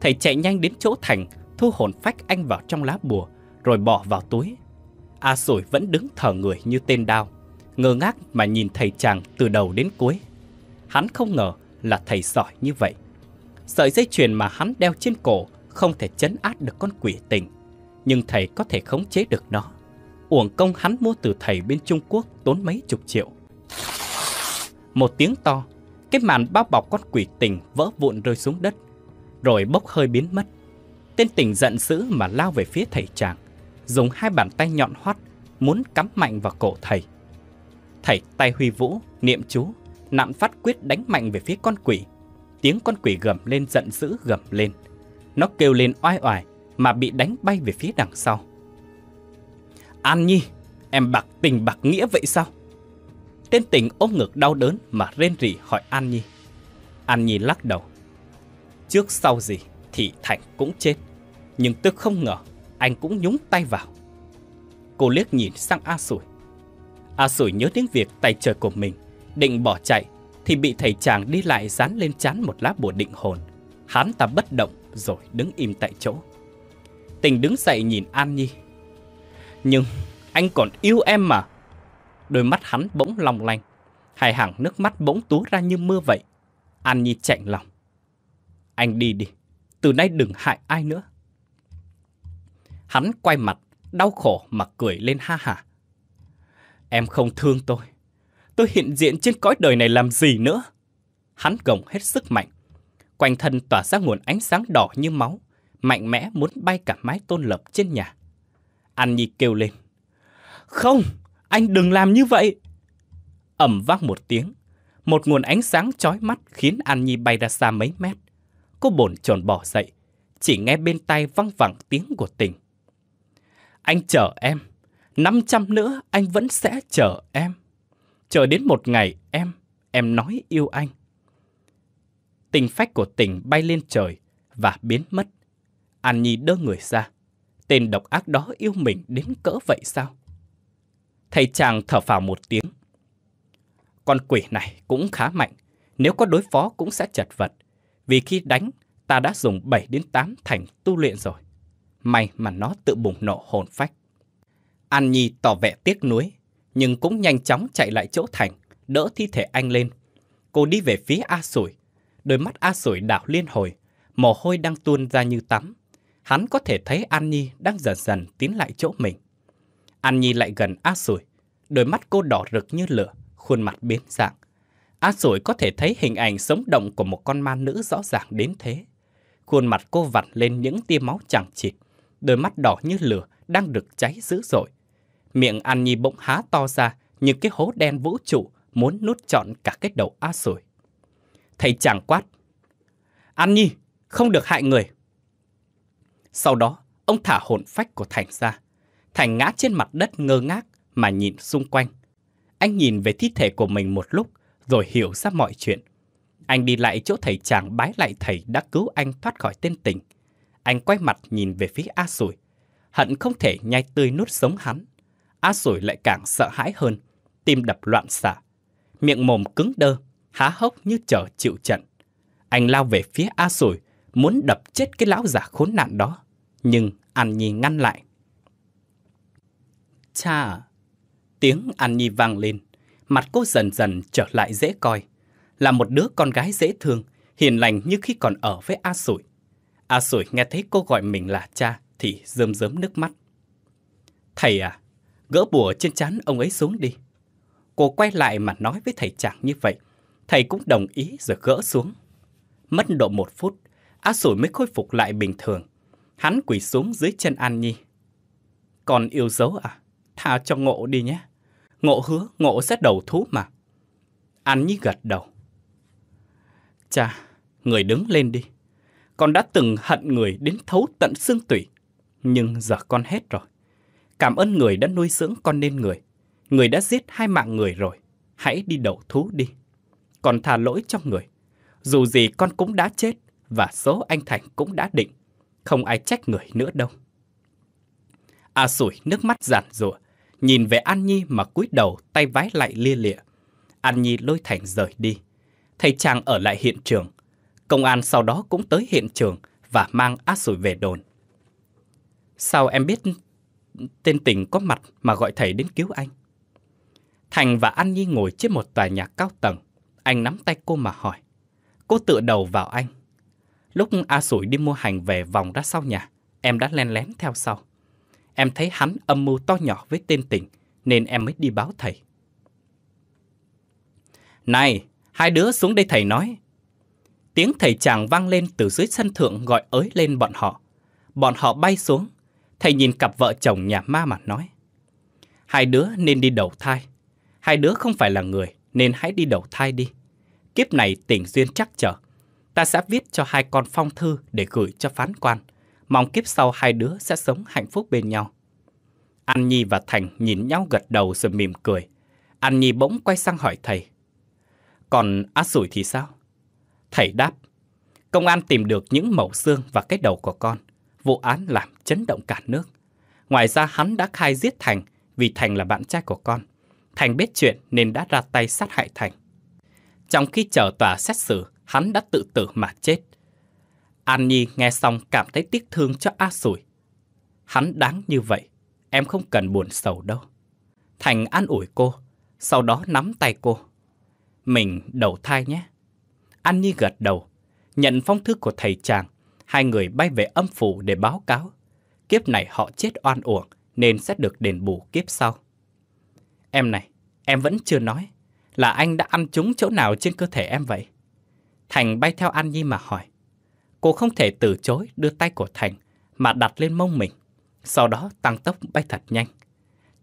Thầy chạy nhanh đến chỗ Thành, thu hồn phách anh vào trong lá bùa, rồi bỏ vào túi. A à Sủi vẫn đứng thở người như tên đao, ngơ ngác mà nhìn thầy chàng từ đầu đến cuối. Hắn không ngờ là thầy giỏi như vậy. Sợi dây chuyền mà hắn đeo trên cổ không thể chấn át được con quỷ tình nhưng thầy có thể khống chế được nó. Uổng công hắn mua từ thầy bên Trung Quốc tốn mấy chục triệu. Một tiếng to, cái màn bao bọc con quỷ tình vỡ vụn rơi xuống đất, rồi bốc hơi biến mất. Tên tình giận dữ mà lao về phía thầy chàng, dùng hai bàn tay nhọn hoắt muốn cắm mạnh vào cổ thầy. Thầy tay huy vũ, niệm chú, nặn phát quyết đánh mạnh về phía con quỷ. Tiếng con quỷ gầm lên giận dữ gầm lên. Nó kêu lên oai oải mà bị đánh bay về phía đằng sau. An Nhi, em bạc tình bạc nghĩa vậy sao? Tên tình ôm ngực đau đớn mà rên rỉ hỏi An Nhi. An Nhi lắc đầu. Trước sau gì thì Thành cũng chết. Nhưng tôi không ngờ anh cũng nhúng tay vào. Cô liếc nhìn sang A Sủi. A Sủi nhớ đến việc tay trời của mình. Định bỏ chạy thì bị thầy chàng đi lại dán lên chán một lá bùa định hồn. Hắn ta bất động rồi đứng im tại chỗ. Tình đứng dậy nhìn An Nhi. Nhưng anh còn yêu em mà. Đôi mắt hắn bỗng long lanh. Hai hàng nước mắt bỗng tú ra như mưa vậy. An Nhi chạy lòng. Anh đi đi. Từ nay đừng hại ai nữa. Hắn quay mặt, đau khổ mà cười lên ha hả. Em không thương tôi. Tôi hiện diện trên cõi đời này làm gì nữa? Hắn gồng hết sức mạnh. Quanh thân tỏa ra nguồn ánh sáng đỏ như máu, mạnh mẽ muốn bay cả mái tôn lợp trên nhà. An Nhi kêu lên. Không, anh đừng làm như vậy. Ẩm vang một tiếng, một nguồn ánh sáng chói mắt khiến An Nhi bay ra xa mấy mét. Cô bồn chồn bỏ dậy, chỉ nghe bên tai văng vẳng tiếng của tình. Anh chờ em, năm trăm nữa anh vẫn sẽ chờ em. Chờ đến một ngày em, em nói yêu anh. Tình phách của tình bay lên trời và biến mất. An Nhi đỡ người ra. Tên độc ác đó yêu mình đến cỡ vậy sao? Thầy chàng thở phào một tiếng. Con quỷ này cũng khá mạnh. Nếu có đối phó cũng sẽ chật vật. Vì khi đánh, ta đã dùng 7 đến 8 thành tu luyện rồi. May mà nó tự bùng nổ hồn phách. An Nhi tỏ vẻ tiếc nuối, nhưng cũng nhanh chóng chạy lại chỗ Thành, đỡ thi thể anh lên. Cô đi về phía A Sủi. Đôi mắt A Sủi đảo liên hồi, mồ hôi đang tuôn ra như tắm hắn có thể thấy An Nhi đang dần dần tiến lại chỗ mình. An Nhi lại gần A Sủi, đôi mắt cô đỏ rực như lửa, khuôn mặt biến dạng. A Sủi có thể thấy hình ảnh sống động của một con ma nữ rõ ràng đến thế. Khuôn mặt cô vặn lên những tia máu chẳng chịt, đôi mắt đỏ như lửa đang được cháy dữ dội. Miệng An Nhi bỗng há to ra như cái hố đen vũ trụ muốn nuốt trọn cả cái đầu A Sủi. Thầy chàng quát. An Nhi, không được hại người. Sau đó, ông thả hồn phách của Thành ra. Thành ngã trên mặt đất ngơ ngác mà nhìn xung quanh. Anh nhìn về thi thể của mình một lúc rồi hiểu ra mọi chuyện. Anh đi lại chỗ thầy chàng bái lại thầy đã cứu anh thoát khỏi tên tình. Anh quay mặt nhìn về phía A Sủi. Hận không thể nhai tươi nuốt sống hắn. A Sủi lại càng sợ hãi hơn, tim đập loạn xạ. Miệng mồm cứng đơ, há hốc như chờ chịu trận. Anh lao về phía A Sủi muốn đập chết cái lão giả khốn nạn đó, nhưng An Nhi ngăn lại. Cha Tiếng An Nhi vang lên, mặt cô dần dần trở lại dễ coi. Là một đứa con gái dễ thương, hiền lành như khi còn ở với A Sủi. A Sủi nghe thấy cô gọi mình là cha thì rơm rớm nước mắt. Thầy à, gỡ bùa trên chán ông ấy xuống đi. Cô quay lại mà nói với thầy chàng như vậy. Thầy cũng đồng ý rồi gỡ xuống. Mất độ một phút, A Sủi mới khôi phục lại bình thường. Hắn quỳ xuống dưới chân An Nhi. Còn yêu dấu à? Tha cho ngộ đi nhé. Ngộ hứa, ngộ sẽ đầu thú mà. An Nhi gật đầu. Cha, người đứng lên đi. Con đã từng hận người đến thấu tận xương tủy. Nhưng giờ con hết rồi. Cảm ơn người đã nuôi dưỡng con nên người. Người đã giết hai mạng người rồi. Hãy đi đầu thú đi. Con tha lỗi cho người. Dù gì con cũng đã chết và số anh Thành cũng đã định, không ai trách người nữa đâu. A à sủi nước mắt giản rủa nhìn về An Nhi mà cúi đầu tay vái lại lia lịa. An Nhi lôi Thành rời đi. Thầy Trang ở lại hiện trường. Công an sau đó cũng tới hiện trường và mang A Sủi về đồn. Sao em biết tên tình có mặt mà gọi thầy đến cứu anh? Thành và An Nhi ngồi trên một tòa nhà cao tầng. Anh nắm tay cô mà hỏi. Cô tựa đầu vào anh. Lúc A Sủi đi mua hàng về vòng ra sau nhà, em đã len lén theo sau. Em thấy hắn âm mưu to nhỏ với tên tình, nên em mới đi báo thầy. Này, hai đứa xuống đây thầy nói. Tiếng thầy chàng vang lên từ dưới sân thượng gọi ới lên bọn họ. Bọn họ bay xuống, thầy nhìn cặp vợ chồng nhà ma mà nói. Hai đứa nên đi đầu thai. Hai đứa không phải là người, nên hãy đi đầu thai đi. Kiếp này tình duyên chắc chở, ta sẽ viết cho hai con phong thư để gửi cho phán quan. Mong kiếp sau hai đứa sẽ sống hạnh phúc bên nhau. An Nhi và Thành nhìn nhau gật đầu rồi mỉm cười. An Nhi bỗng quay sang hỏi thầy. Còn át sủi thì sao? Thầy đáp. Công an tìm được những mẫu xương và cái đầu của con. Vụ án làm chấn động cả nước. Ngoài ra hắn đã khai giết Thành vì Thành là bạn trai của con. Thành biết chuyện nên đã ra tay sát hại Thành. Trong khi chờ tòa xét xử, hắn đã tự tử mà chết. An Nhi nghe xong cảm thấy tiếc thương cho A Sủi. Hắn đáng như vậy, em không cần buồn sầu đâu. Thành an ủi cô, sau đó nắm tay cô. Mình đầu thai nhé. An Nhi gật đầu, nhận phong thư của thầy chàng. Hai người bay về âm phủ để báo cáo. Kiếp này họ chết oan uổng nên sẽ được đền bù kiếp sau. Em này, em vẫn chưa nói là anh đã ăn trúng chỗ nào trên cơ thể em vậy? Thành bay theo An Nhi mà hỏi. Cô không thể từ chối đưa tay của Thành mà đặt lên mông mình. Sau đó tăng tốc bay thật nhanh.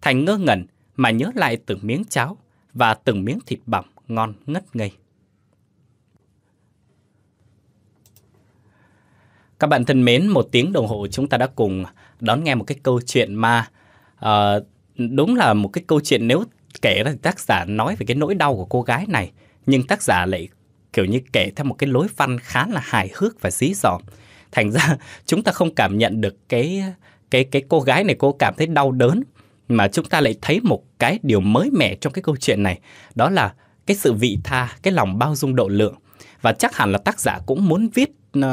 Thành ngơ ngẩn mà nhớ lại từng miếng cháo và từng miếng thịt bằm ngon ngất ngây. Các bạn thân mến, một tiếng đồng hồ chúng ta đã cùng đón nghe một cái câu chuyện mà à, ờ, đúng là một cái câu chuyện nếu kể ra thì tác giả nói về cái nỗi đau của cô gái này nhưng tác giả lại kiểu như kể theo một cái lối văn khá là hài hước và dí dỏm thành ra chúng ta không cảm nhận được cái cái cái cô gái này cô cảm thấy đau đớn mà chúng ta lại thấy một cái điều mới mẻ trong cái câu chuyện này đó là cái sự vị tha cái lòng bao dung độ lượng và chắc hẳn là tác giả cũng muốn viết uh,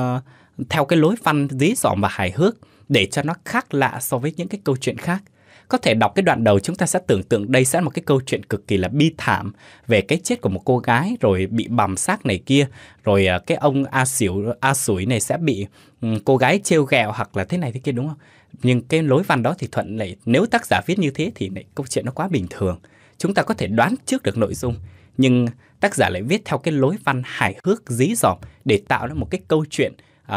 theo cái lối văn dí dỏm và hài hước để cho nó khác lạ so với những cái câu chuyện khác có thể đọc cái đoạn đầu chúng ta sẽ tưởng tượng đây sẽ là một cái câu chuyện cực kỳ là bi thảm về cái chết của một cô gái rồi bị bầm sát này kia rồi à, cái ông a xỉu a sủi này sẽ bị ừ, cô gái trêu ghẹo hoặc là thế này thế kia đúng không nhưng cái lối văn đó thì thuận lại nếu tác giả viết như thế thì lại câu chuyện nó quá bình thường chúng ta có thể đoán trước được nội dung nhưng tác giả lại viết theo cái lối văn hài hước dí dỏm để tạo ra một cái câu chuyện uh,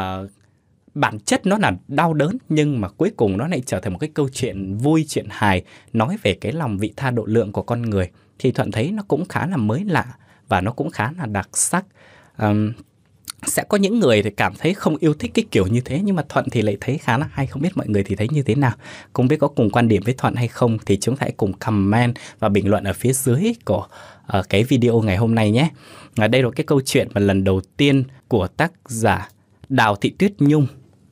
bản chất nó là đau đớn nhưng mà cuối cùng nó lại trở thành một cái câu chuyện vui chuyện hài nói về cái lòng vị tha độ lượng của con người thì thuận thấy nó cũng khá là mới lạ và nó cũng khá là đặc sắc um, sẽ có những người thì cảm thấy không yêu thích cái kiểu như thế nhưng mà thuận thì lại thấy khá là hay không biết mọi người thì thấy như thế nào không biết có cùng quan điểm với thuận hay không thì chúng ta hãy cùng comment và bình luận ở phía dưới của uh, cái video ngày hôm nay nhé ở đây là cái câu chuyện mà lần đầu tiên của tác giả đào thị tuyết nhung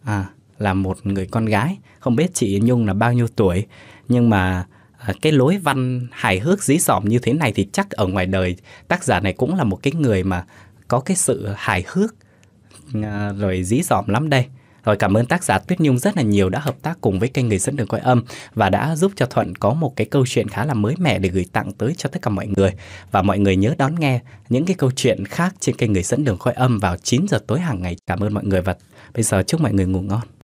à, là một người con gái không biết chị nhung là bao nhiêu tuổi nhưng mà à, cái lối văn hài hước dí dỏm như thế này thì chắc ở ngoài đời tác giả này cũng là một cái người mà có cái sự hài hước à, rồi dí dỏm lắm đây rồi cảm ơn tác giả Tuyết Nhung rất là nhiều đã hợp tác cùng với kênh Người dẫn đường coi âm và đã giúp cho Thuận có một cái câu chuyện khá là mới mẻ để gửi tặng tới cho tất cả mọi người. Và mọi người nhớ đón nghe những cái câu chuyện khác trên kênh Người dẫn đường coi âm vào 9 giờ tối hàng ngày. Cảm ơn mọi người và Bây giờ chúc mọi người ngủ ngon.